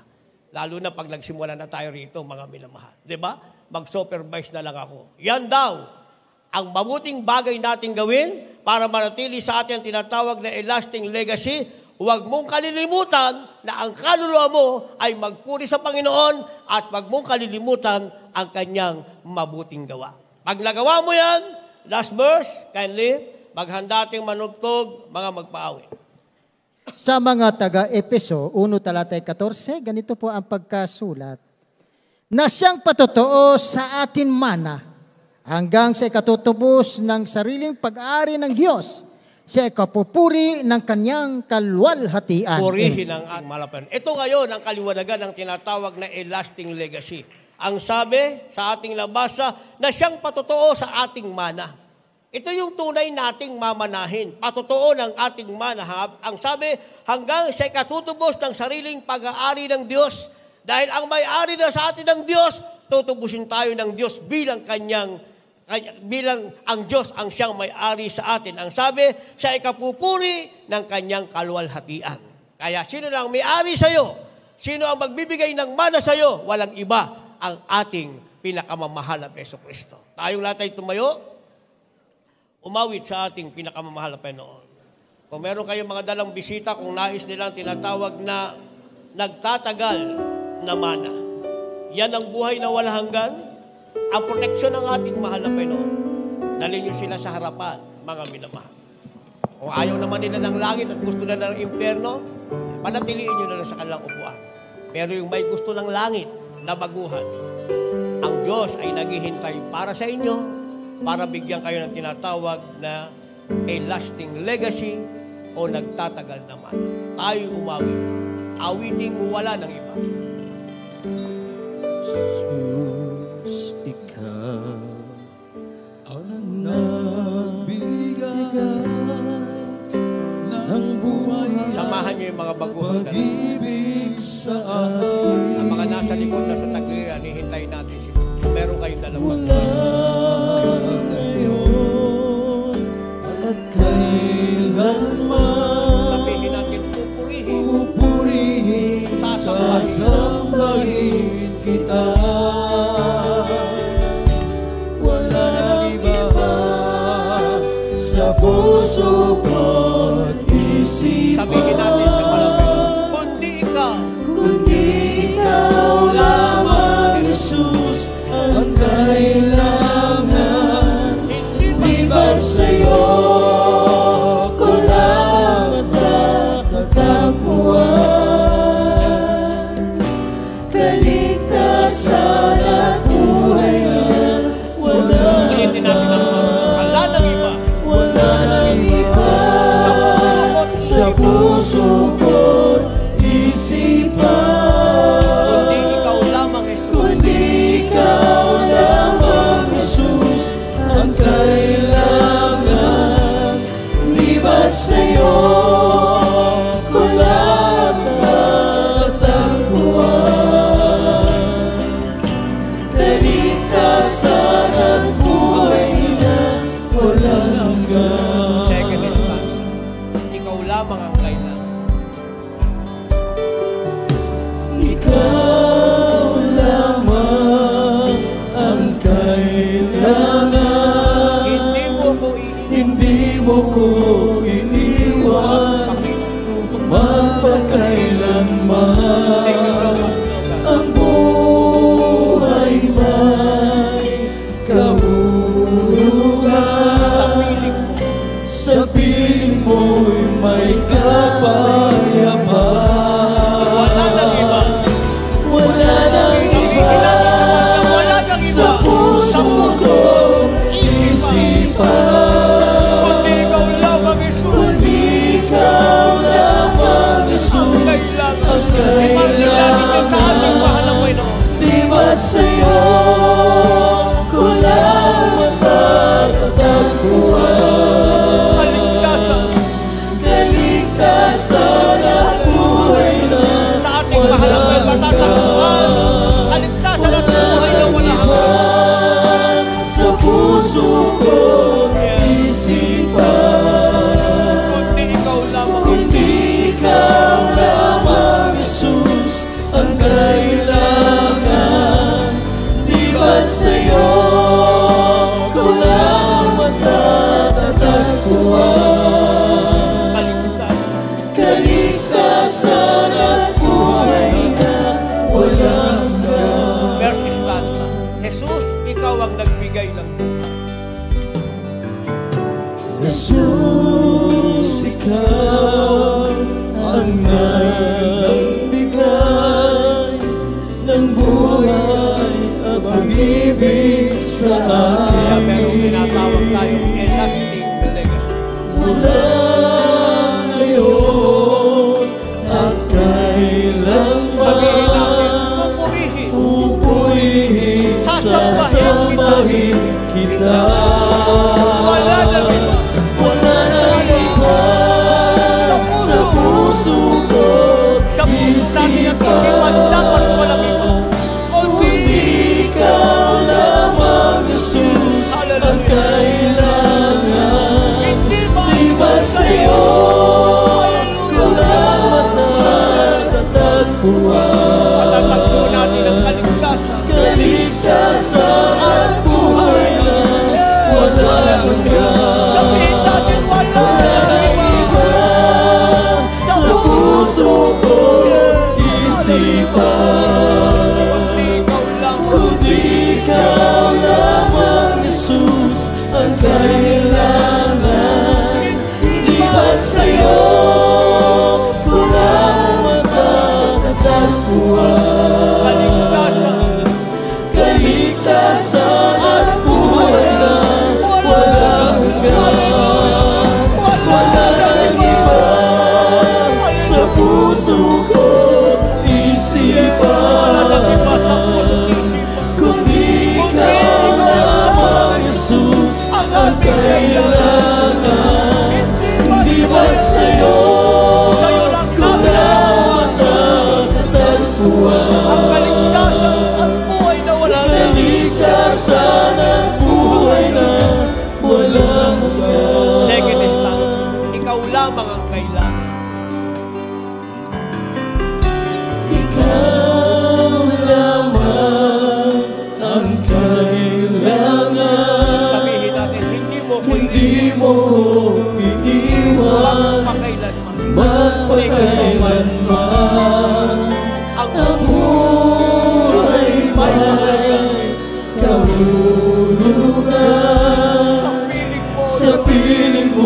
Lalo na pag nagsimula na tayo rito, mga minamahal. Di ba? Mag-supervise na lang ako. Yan daw, ang mabuting bagay nating gawin para manatili sa atin tinatawag na a lasting legacy, huwag mong kalilimutan na ang kaluluwa mo ay magpuri sa Panginoon at huwag mong kalilimutan ang kanyang mabuting gawa. Pag nagawa mo yan, last verse, kindly, maghandating manugtog, mga magpaawi. Sa mga taga-Epeso, 1 talatay 14, ganito po ang pagkasulat. Na siyang patotoo sa atin mana, hanggang sa ikatutubos ng sariling pag aari ng Diyos, sa ikapupuri ng kanyang kalwalhatian. Purihin ang ating malapan. Ito ngayon ang kaliwanagan ng tinatawag na a lasting legacy. Ang sabi sa ating labasa na siyang patotoo sa ating mana ito yung tunay nating mamanahin. Patotoo ng ating manahab. Ang sabi, hanggang sa ikatutubos ng sariling pag-aari ng Diyos. Dahil ang may-ari na sa atin ng Diyos, tutubusin tayo ng Diyos bilang kanyang bilang ang Diyos ang siyang may-ari sa atin. Ang sabi, siya ay kapupuri ng kanyang kalwalhatian. Kaya sino lang may-ari sa iyo? Sino ang magbibigay ng mana sa iyo? Walang iba ang ating pinakamamahal na Peso Kristo. Tayong lahat ay tumayo umawit sa ating pinakamamahal na Panginoon. Kung meron kayong mga dalang bisita, kung nais nilang tinatawag na nagtatagal na mana. Yan ang buhay na walang hanggan, ang proteksyon ng ating mahal na Panginoon. Dali niyo sila sa harapan, mga minamahal. Kung ayaw naman nila ng langit at gusto nila ng impyerno, panatiliin niyo na sa kanilang upuan. Pero yung may gusto ng langit na baguhan, ang Diyos ay naghihintay para sa inyo para bigyan kayo ng tinatawag na a lasting legacy o nagtatagal naman. Tayo umawit. Awiting wala ng iba. Jesus, ikaw ang nagbigay ng buhay Samahan niyo yung mga baguhan na Ang mga nasa likod na sa tagiran, hihintay natin siya. Meron kayong dalawang. Wala soon.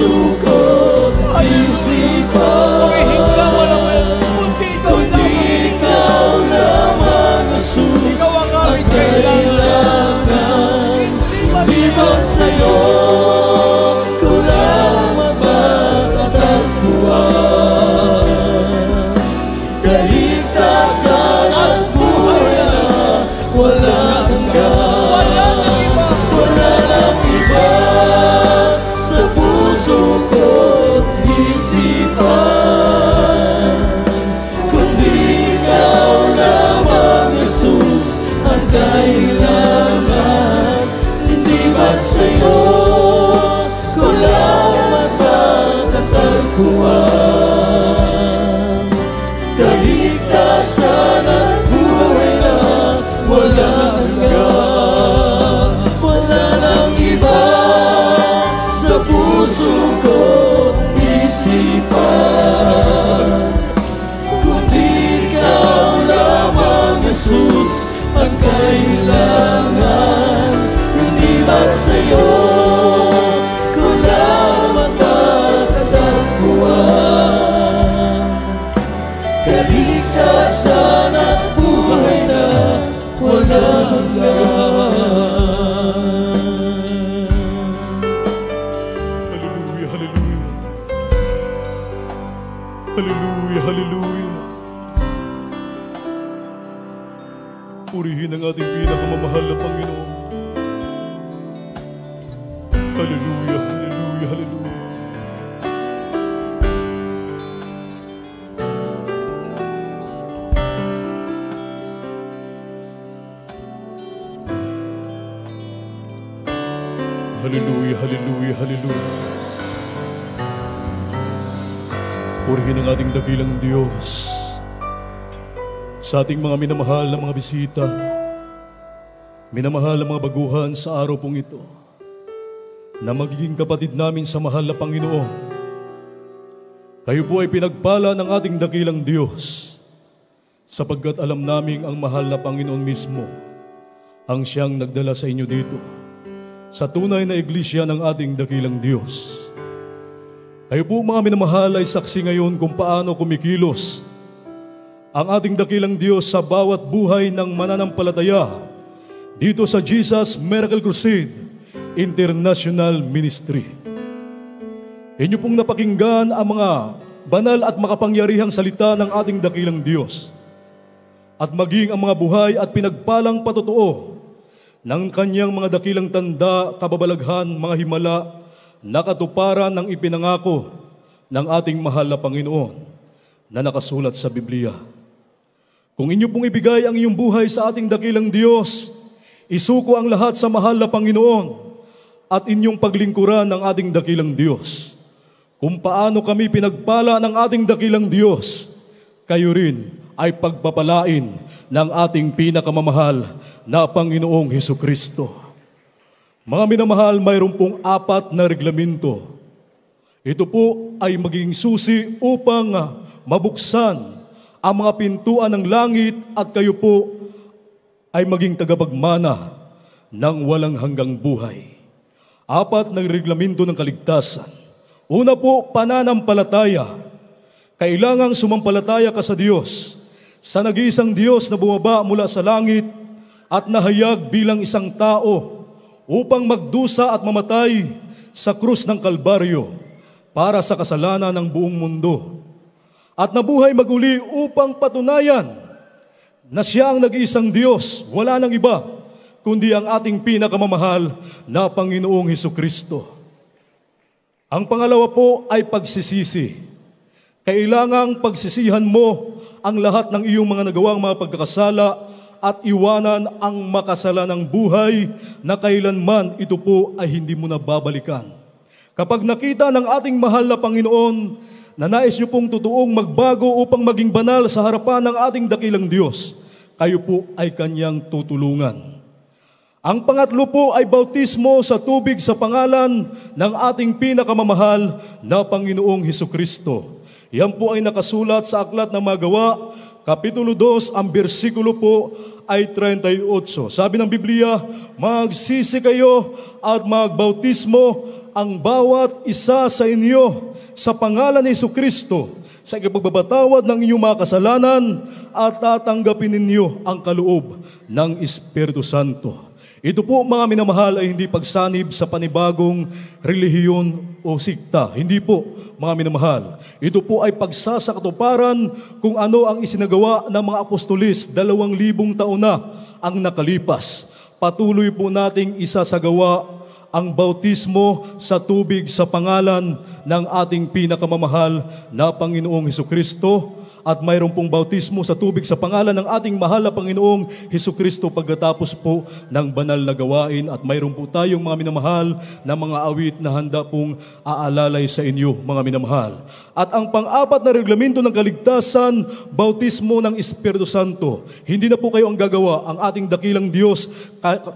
azúcar. Hallelujah, hallelujah. Purihin ang ating pinakamamahal na Panginoon. ating dakilang Diyos, sa ating mga minamahal na mga bisita, minamahal na mga baguhan sa araw pong ito, na magiging kapatid namin sa mahal na Panginoon. Kayo po ay pinagpala ng ating dakilang Diyos, sapagkat alam naming ang mahal na Panginoon mismo ang siyang nagdala sa inyo dito, sa tunay na iglesia ng ating dakilang Diyos. Diyos kayo po mga minamahal ay saksi ngayon kung paano kumikilos ang ating dakilang Diyos sa bawat buhay ng mananampalataya dito sa Jesus Miracle Crusade International Ministry. Inyo pong napakinggan ang mga banal at makapangyarihang salita ng ating dakilang Diyos at maging ang mga buhay at pinagpalang patotoo ng kanyang mga dakilang tanda, kababalaghan, mga himala nakatuparan ng ipinangako ng ating mahal na Panginoon na nakasulat sa Biblia. Kung inyo pong ibigay ang iyong buhay sa ating dakilang Diyos, isuko ang lahat sa mahal na Panginoon at inyong paglingkuran ng ating dakilang Diyos. Kung paano kami pinagpala ng ating dakilang Diyos, kayo rin ay pagpapalain ng ating pinakamamahal na Panginoong Heso Kristo. Mga minamahal, mayroon pong apat na reglamento. Ito po ay maging susi upang mabuksan ang mga pintuan ng langit at kayo po ay maging tagapagmana ng walang hanggang buhay. Apat na reglamento ng kaligtasan. Una po, pananampalataya. Kailangang sumampalataya ka sa Diyos, sa nag-iisang Diyos na bumaba mula sa langit at nahayag bilang isang tao upang magdusa at mamatay sa krus ng Kalbaryo para sa kasalanan ng buong mundo at nabuhay maguli upang patunayan na siya ang nag-iisang Diyos, wala nang iba, kundi ang ating pinakamamahal na Panginoong Heso Kristo. Ang pangalawa po ay pagsisisi. Kailangang pagsisihan mo ang lahat ng iyong mga nagawang mga pagkakasala at iwanan ang makasalanang buhay na kailanman ito po ay hindi mo na babalikan. Kapag nakita ng ating mahal na Panginoon na nais niyo pong totoong magbago upang maging banal sa harapan ng ating dakilang Diyos, kayo po ay kanyang tutulungan. Ang pangatlo po ay bautismo sa tubig sa pangalan ng ating pinakamamahal na Panginoong Heso Kristo. Yan po ay nakasulat sa Aklat ng Magawa, Kapitulo 2, ang bersikulo po ay 38. Sabi ng Biblia, magsisi kayo at magbautismo ang bawat isa sa inyo sa pangalan ni Iso Kristo sa ikapagbabatawad ng inyong mga kasalanan at tatanggapin ninyo ang kaloob ng Espiritu Santo. Ito po mga minamahal ay hindi pagsanib sa panibagong relihiyon o sikta. Hindi po mga minamahal. Ito po ay pagsasakatuparan kung ano ang isinagawa ng mga apostolis dalawang libong taon na ang nakalipas. Patuloy po nating isasagawa ang bautismo sa tubig sa pangalan ng ating pinakamamahal na Panginoong Heso Kristo at mayroon pong bautismo sa tubig sa pangalan ng ating mahal na Panginoong Heso Kristo pagkatapos po ng banal na gawain at mayroon po tayong mga minamahal na mga awit na handa pong aalalay sa inyo mga minamahal. At ang pang-apat na reglamento ng kaligtasan, bautismo ng Espiritu Santo. Hindi na po kayo ang gagawa, ang ating dakilang Diyos,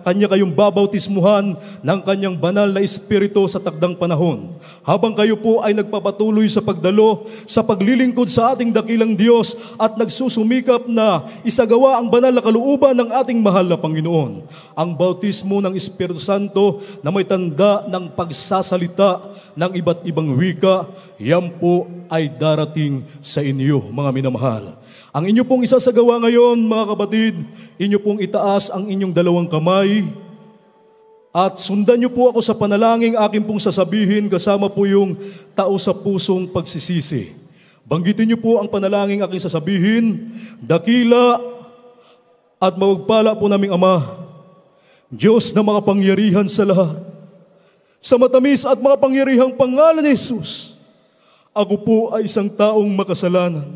kanya kayong babautismuhan ng kanyang banal na Espiritu sa takdang panahon. Habang kayo po ay nagpapatuloy sa pagdalo, sa paglilingkod sa ating dakilang ng Diyos at nagsusumikap na isagawa ang banal na kalooban ng ating mahal na Panginoon. Ang bautismo ng Espiritu Santo na may tanda ng pagsasalita ng iba't ibang wika, yan po ay darating sa inyo, mga minamahal. Ang inyo pong isasagawa ngayon, mga kapatid, inyo pong itaas ang inyong dalawang kamay, at sundan niyo po ako sa panalangin aking pong sasabihin kasama po yung tao sa pusong pagsisisi. Banggitin niyo po ang panalangin aking sasabihin, dakila at mawagpala po naming Ama, Diyos na makapangyarihan sa lahat, sa matamis at mga makapangyarihang pangalan ni Jesus, ako po ay isang taong makasalanan.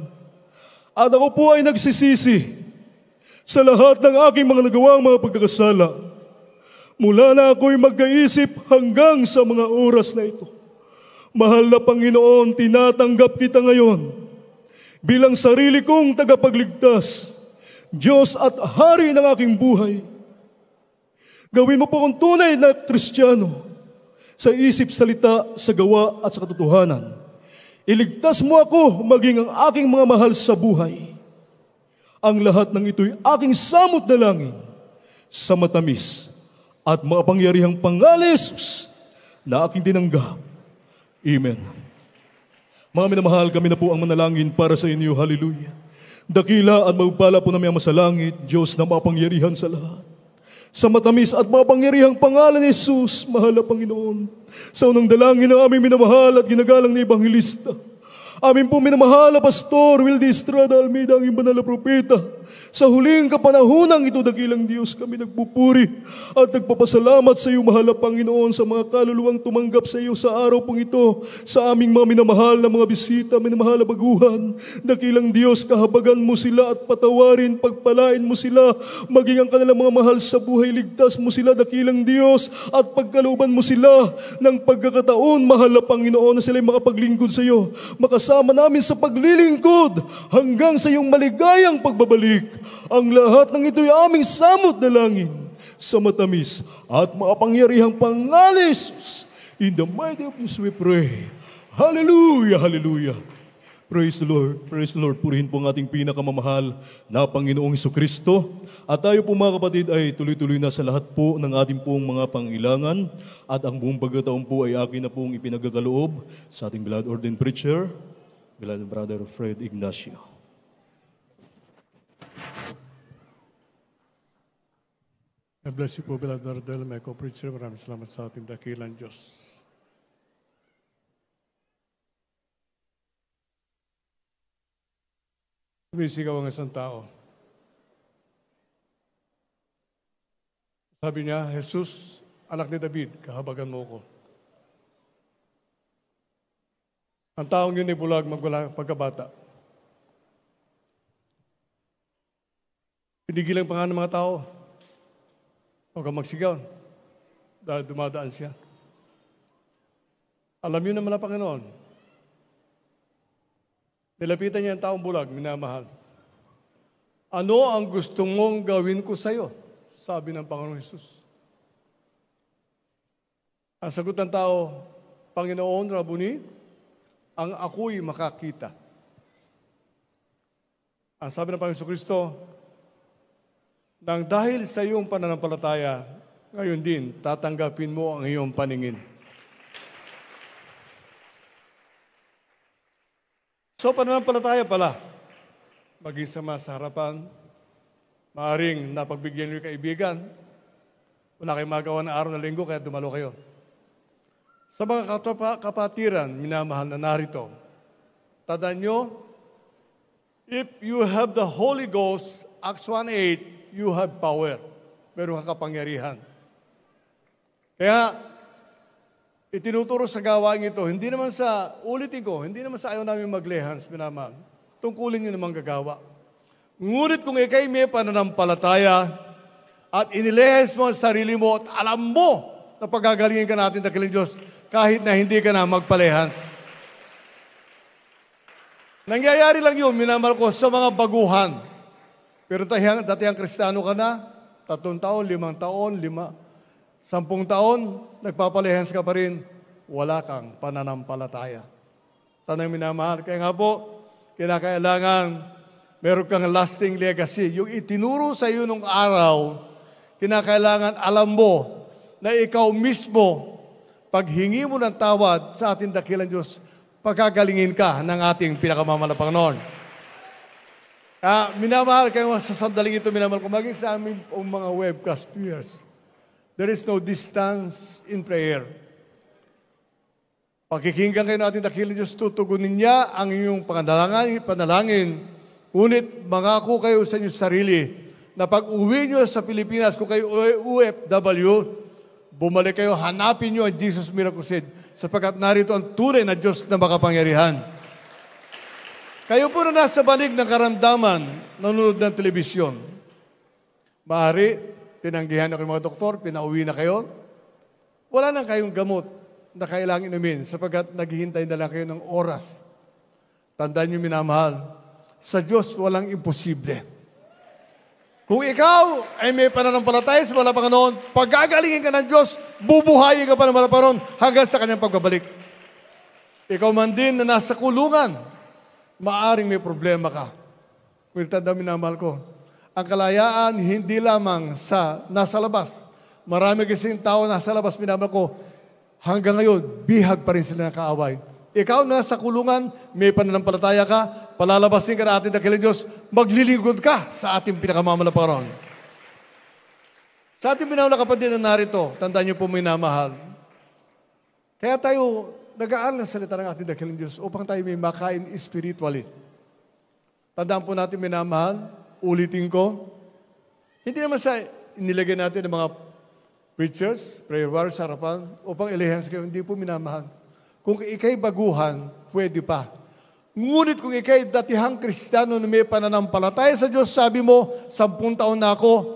At ako po ay nagsisisi sa lahat ng aking mga nagawang mga pagkakasala. Mula na ako'y magkaisip hanggang sa mga oras na ito. Mahal na Panginoon, tinatanggap kita ngayon bilang sarili kong tagapagligtas, Diyos at Hari ng aking buhay. Gawin mo po akong tunay na Kristiyano sa isip, salita, sa gawa at sa katotohanan. Iligtas mo ako maging ang aking mga mahal sa buhay. Ang lahat ng ito'y aking samot na langin sa matamis at maapangyarihang pangalis na aking tinanggap Amen. Mga minamahal, kami na po ang manalangin para sa inyo. Hallelujah. Dakila at magpala po namin ang masalangit, Diyos na mapangyarihan sa lahat. Sa matamis at mapangyarihang pangalan ni Jesus, mahal na Panginoon. Sa unang dalangin ng aming minamahal at ginagalang na Ebanghilista. Amin po minamahal na Pastor Wilde Estrada Almeida, ang imbanal na propeta sa huling kapanahunan ito, dakilang Diyos, kami nagpupuri at nagpapasalamat sa iyo, mahal na Panginoon, sa mga kaluluwang tumanggap sa iyo sa araw pong ito, sa aming mga minamahal na mga bisita, minamahal na baguhan. Dakilang Diyos, kahabagan mo sila at patawarin, pagpalain mo sila, maging ang kanilang mga mahal sa buhay, ligtas mo sila, dakilang Diyos, at pagkalooban mo sila ng pagkakataon, mahal na Panginoon, na sila'y makapaglingkod sa iyo, makasama namin sa paglilingkod hanggang sa iyong maligayang pagbabalik malamig. Ang lahat ng ito'y aming samot na langin sa matamis at makapangyarihang pangalis. In the mighty of Jesus we pray. Hallelujah, hallelujah. Praise the Lord, praise the Lord. Purihin po ang ating pinakamamahal na Panginoong Iso Kristo. At tayo po mga kapatid ay tuloy-tuloy na sa lahat po ng ating pong mga pangilangan. At ang buong pagkataon po ay akin na pong ipinagkakaloob sa ating blood ordained preacher, Brother Fred Ignacio. God bless you po, Bilad Nardel, my co-preacher. Maraming salamat sa ating dakilan, Diyos. Sumisigaw ang isang tao. Sabi niya, Jesus, anak ni David, kahabagan mo ko. Ang taong yun ay bulag magwala pagkabata. Pinigilan pa nga ng mga tao. Huwag kang magsigaw dahil dumadaan siya. Alam yun naman ang Panginoon. Nilapitan niya ang taong bulag, minamahal. Ano ang gusto mong gawin ko sa iyo? Sabi ng Panginoon Jesus. Ang sagot ng tao, Panginoon, Rabuni, ang ako'y makakita. Ang sabi ng Panginoon Kristo, nang dahil sa iyong pananampalataya, ngayon din tatanggapin mo ang iyong paningin. So pananampalataya pala, magisama sa harapan, maaring napagbigyan niyo kaibigan, wala kayong magawa ng araw na linggo kaya dumalo kayo. Sa mga katapa, kapatiran, minamahal na narito, tadaan nyo, if you have the Holy Ghost, Acts 1.8, you have power. Meron kang kapangyarihan. Kaya, itinuturo sa gawain ito, hindi naman sa, ulitin ko, hindi naman sa ayaw namin maglehans, minamang, Tungkulin nyo namang gagawa. Ngunit kung ikay may pananampalataya at inilehas mo ang sarili mo at alam mo na pagagalingin ka natin dakiling Diyos kahit na hindi ka na magpalehans. Nangyayari lang yun, minamahal ko, sa mga baguhan. Pero dati, dati ang kristano ka na, tatlong taon, limang taon, lima, sampung taon, nagpapalihens ka pa rin, wala kang pananampalataya. Tanang minamahal. Kaya nga po, kinakailangan meron kang lasting legacy. Yung itinuro sa iyo nung araw, kinakailangan alam mo na ikaw mismo, paghingi mo ng tawad sa ating dakilang Diyos, pagkagalingin ka ng ating pinakamamalapang noon. Ah, minamahal kayo sa sandaling ito, minamahal ko. Maging sa aming pong mga webcast viewers, there is no distance in prayer. Pakikinggan kayo natin dakilan Diyos, tutugunin niya ang inyong panalangin, panalangin. Ngunit mangako kayo sa inyong sarili na pag uwi nyo sa Pilipinas, kung kayo OFW, bumalik kayo, hanapin nyo ang Jesus Miracle Said sapagkat narito ang tunay na Diyos na makapangyarihan. Kayo po na nasa banig ng karamdaman, nanonood ng telebisyon. Maaari, tinanggihan na kayo mga doktor, pinauwi na kayo. Wala nang kayong gamot na kailangan inumin sapagkat naghihintay na lang kayo ng oras. Tandaan niyo, minamahal, sa Diyos walang imposible. Kung ikaw ay may pananampalataya sa mga Panginoon, pagagalingin ka ng Diyos, bubuhayin ka pa ng mga hanggang sa kanyang pagbabalik. Ikaw man din na nasa kulungan, maaring may problema ka. dami na mahal ko. Ang kalayaan, hindi lamang sa nasa labas. Marami kasing tao nasa labas, minamahal ko, hanggang ngayon, bihag pa rin sila nakaaway. Ikaw na sa kulungan, may pananampalataya ka, palalabasin ka na ating dakilang Diyos, maglilingkod ka sa ating pinakamamalaparon. Sa ating pinamahal na kapatid narito, tandaan niyo po minamahal. Kaya tayo nag-aaral ng salita ng ating dakilang Diyos upang tayo may makain spiritually. Tandaan po natin, minamahal, ulitin ko, hindi naman sa inilagay natin ng mga preachers, prayer warriors, harapan, upang ilihans kayo, hindi po minamahal. Kung ikay baguhan, pwede pa. Ngunit kung ikay datihang kristyano na may pananampalataya sa Diyos, sabi mo, sampung taon na ako,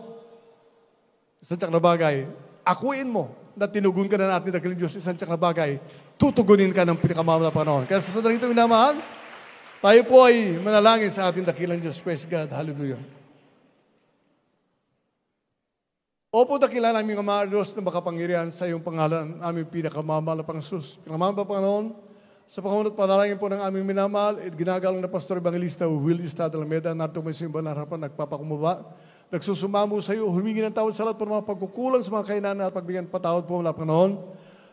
isang tiyak na bagay, akuin mo na tinugon ka na natin ng Diyos, isang tiyak na bagay, tutugunin ka ng pinakamamala panahon. Kaya sa sandaling ito, minamahal, tayo po ay manalangin sa ating dakilang Diyos. Praise God. Hallelujah. Opo, dakila namin mga Diyos na makapangyarihan sa iyong pangalan, aming pinakamamahal na pangsus. sus. pa panahon, sa pangunod panalangin po ng aming minamahal, at ginagalang na Pastor Evangelista Will Estad Alameda, narito may simba na harapan, nagpapakumaba, nagsusumamo sa iyo, humingi ng tawad sa lahat po ng mga pagkukulang sa mga kainan at pagbigyan patawad po mula panahon.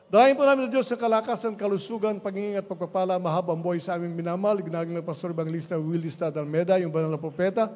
Dahil po namin na Diyos sa kalakasan, kalusugan, pag-iingat, pagpapala, mahabang buhay sa aming minamahal, ginagin ng Pastor Banglista Willis Tad Almeda, yung banal na propeta,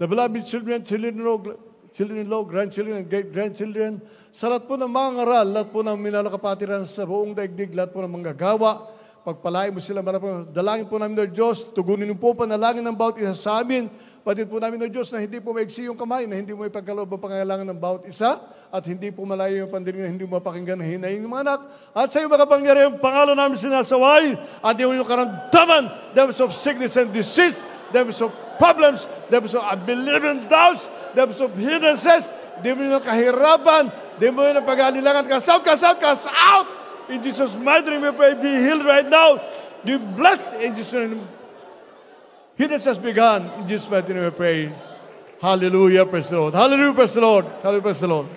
the beloved children, children-in-law, children-in-law, grandchildren, and great-grandchildren, sa lahat po ng mga ngaral, lahat po ng minalakapatiran sa buong daigdig, lahat po ng mga gawa, pagpalain mo sila, malapang, dalangin po namin na Diyos, tugunin mo po panalangin ng bawat isa sa amin, Patid po namin o Diyos na hindi po maigsi yung kamay, na hindi mo ipagkaloob ang pangailangan ng bawat isa, at hindi po malayo yung pandinig na hindi mo mapakinggan na hinayin ng mga anak. At sa iyo makapangyarihan, pangalan namin sinasaway, at yung yung karamdaman, devils of sickness and disease, devils of problems, devils of unbelieving doubts, devils of hindrances, demon ng kahirapan, demon ng pag-alilangan, cast out, cast out, cast out! In Jesus' mighty name, we pray, be healed right now. Be blessed in Jesus' name. He that has begun, in Jesus' mighty name we pray. Hallelujah, praise the Lord. Hallelujah, praise the Lord. Hallelujah, praise the Lord.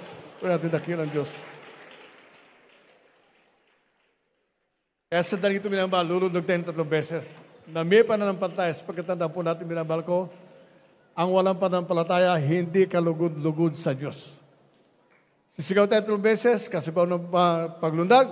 Huwag natin dakilan, Diyos. Kaya sa dalito minambal, luludog tayo tatlong beses. Na may pananampalataya, sapagkat tanda po natin minambal ko, ang walang pananampalataya, hindi kalugod-lugod sa Diyos. Sisigaw tayo tatlong beses, kasi pa unang paglundag,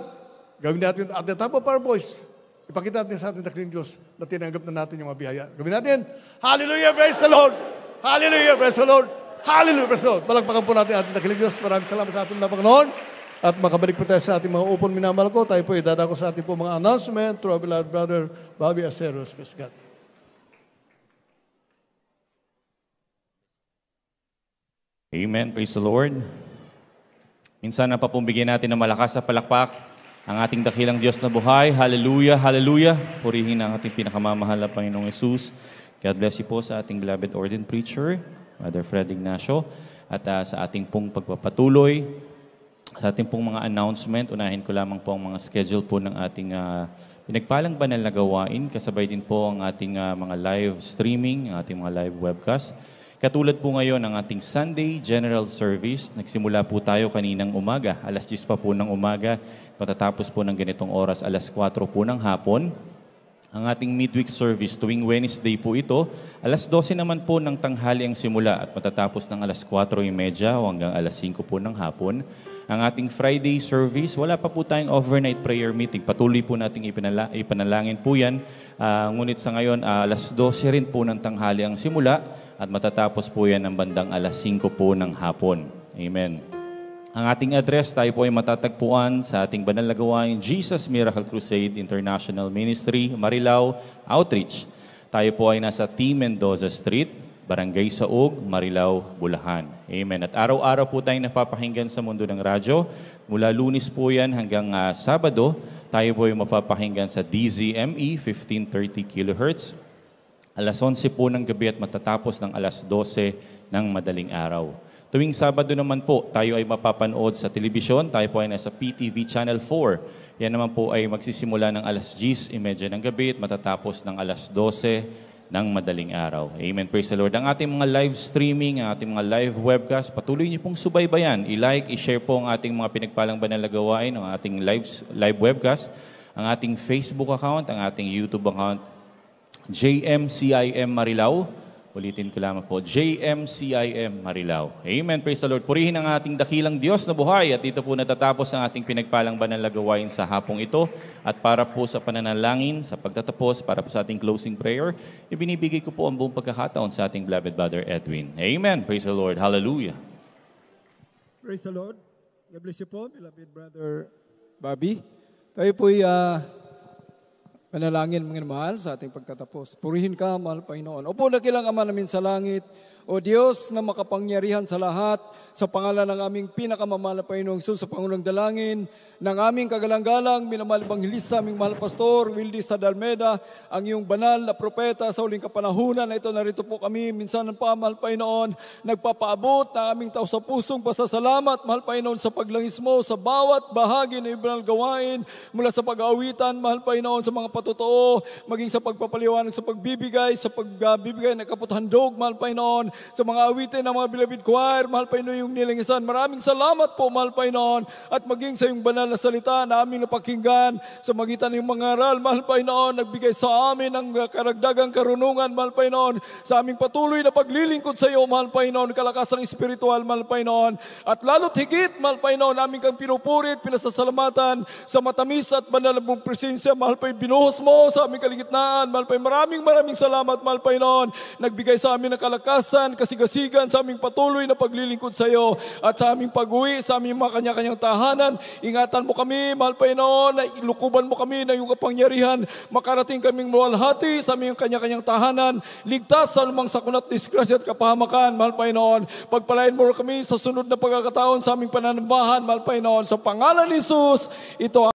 gawin natin at the top of our voice. Ipakita natin sa ating dakiling Diyos na tinanggap na natin yung mga Gawin natin. Hallelujah, praise the Lord! Hallelujah, praise the Lord! Hallelujah, praise the Lord! Palagpakan po natin ating dakiling Diyos. Maraming salamat sa ating napakanoon. At makabalik po tayo sa ating mga upon minamahal ko. Tayo po idadako sa ating po mga announcement through our beloved brother Bobby Aceros. Praise God. Amen. Praise the Lord. Minsan na papumbigyan natin ng malakas sa palakpak ang ating dakilang Diyos na buhay. Hallelujah, hallelujah. Purihin ang ating pinakamamahal na Panginoong Yesus. God bless you po sa ating beloved ordained preacher, Mother Fred Ignacio, at uh, sa ating pong pagpapatuloy, sa ating pong mga announcement, unahin ko lamang po ang mga schedule po ng ating uh, pinagpalang banal na gawain, kasabay din po ang ating uh, mga live streaming, ang ating mga live webcast. Katulad po ngayon ng ating Sunday General Service. Nagsimula po tayo kaninang umaga, alas 10 pa po ng umaga, patatapos po ng ganitong oras, alas 4 po ng hapon. Ang ating midweek service tuwing Wednesday po ito, alas 12 naman po ng tanghali ang simula at matatapos ng alas 4.30 o hanggang alas 5 po ng hapon. Ang ating Friday service, wala pa po tayong overnight prayer meeting. Patuloy po nating ipinala- ipanalangin po yan. Uh, ngunit sa ngayon, uh, alas 12 rin po ng tanghali ang simula at matatapos po yan ng bandang alas 5 po ng hapon. Amen. Ang ating address, tayo po ay matatagpuan sa ating banal na gawain, Jesus Miracle Crusade International Ministry, Marilao Outreach. Tayo po ay nasa T. Mendoza Street, Barangay Saog, Marilao, Bulahan. Amen. At araw-araw po tayong napapakinggan sa mundo ng radyo. Mula lunis po yan hanggang uh, Sabado, tayo po ay mapapakinggan sa DZME 1530 kHz alas 11 po ng gabi at matatapos ng alas 12 ng madaling araw. Tuwing Sabado naman po, tayo ay mapapanood sa telebisyon. Tayo po ay nasa PTV Channel 4. Yan naman po ay magsisimula ng alas 10.30 ng gabi at matatapos ng alas 12 ng madaling araw. Amen. Praise the Lord. Ang ating mga live streaming, ang ating mga live webcast, patuloy niyo pong subaybayan. I-like, i-share po ang ating mga pinagpalang banal gawain, ang ating live, live webcast, ang ating Facebook account, ang ating YouTube account, JMCIM Marilao. Ulitin ko lamang po, JMCIM Marilao. Amen. Praise the Lord. Purihin ang ating dakilang Diyos na buhay at dito po natatapos ang ating pinagpalang banal na gawain sa hapong ito. At para po sa pananalangin, sa pagtatapos, para po sa ating closing prayer, ibinibigay ko po ang buong pagkakataon sa ating beloved brother Edwin. Amen. Praise the Lord. Hallelujah. Praise the Lord. God bless you po, beloved brother Bobby. Tayo po uh, ah, Panalangin, mga mahal, sa ating pagtatapos. Purihin ka, mahal Panginoon. Opo, nakilang Ama namin sa langit, o Diyos na makapangyarihan sa lahat, sa pangalan ng aming pinakamamahal na Panginoong Jesus, sa Pangulong Dalangin, ng aming kagalang-galang, minamahal banghilista, aming mahal pastor, Wildy Sadalmeda, ang iyong banal na propeta sa uling kapanahunan na ito, narito po kami, minsan ng pamahal Panginoon, nagpapaabot na aming pusong pasasalamat, mahal Panginoon, sa paglangis mo, sa bawat bahagi ng ibang gawain, mula sa pag-awitan, mahal Panginoon, sa mga patotoo, maging sa pagpapaliwanag, sa pagbibigay, sa pagbibigay ah, ng kaputhandog, mahal Panginoon, sa mga awitin ng mga bilabid choir, mahal Panginoon, yung nilingisan. Maraming salamat po, mahal Panginoon, at maging sa iyong banal banal na salita na aming napakinggan sa magitan ng mga aral. Mahal Panginoon, nagbigay sa amin ng karagdagang karunungan, mahal Panginoon, sa aming patuloy na paglilingkod sa iyo, mahal Panginoon, kalakasang espiritual, mahal Panginoon. At lalo't higit, mahal Panginoon, aming kang pinupurit, pinasasalamatan sa matamis at banal na presensya, mahal Panginoon, binuhos mo sa aming kaligitnaan, mahal Panginoon. Maraming maraming salamat, mahal Panginoon. Nagbigay sa amin ng kalakasan, kasigasigan sa aming patuloy na paglilingkod sa iyo at sa aming pag-uwi, sa aming mga kanya-kanyang tahanan. ingat ingatan mo kami, mahal Panginoon, na ilukuban mo kami ng iyong kapangyarihan. Makarating kaming mawalhati sa aming kanya-kanyang tahanan. Ligtas sa anumang sakunat, disgrasya at kapahamakan, mahal Panginoon. Pagpalain mo kami sa sunod na pagkakataon sa aming pananambahan, mahal Panginoon. Sa pangalan ni Jesus, ito ang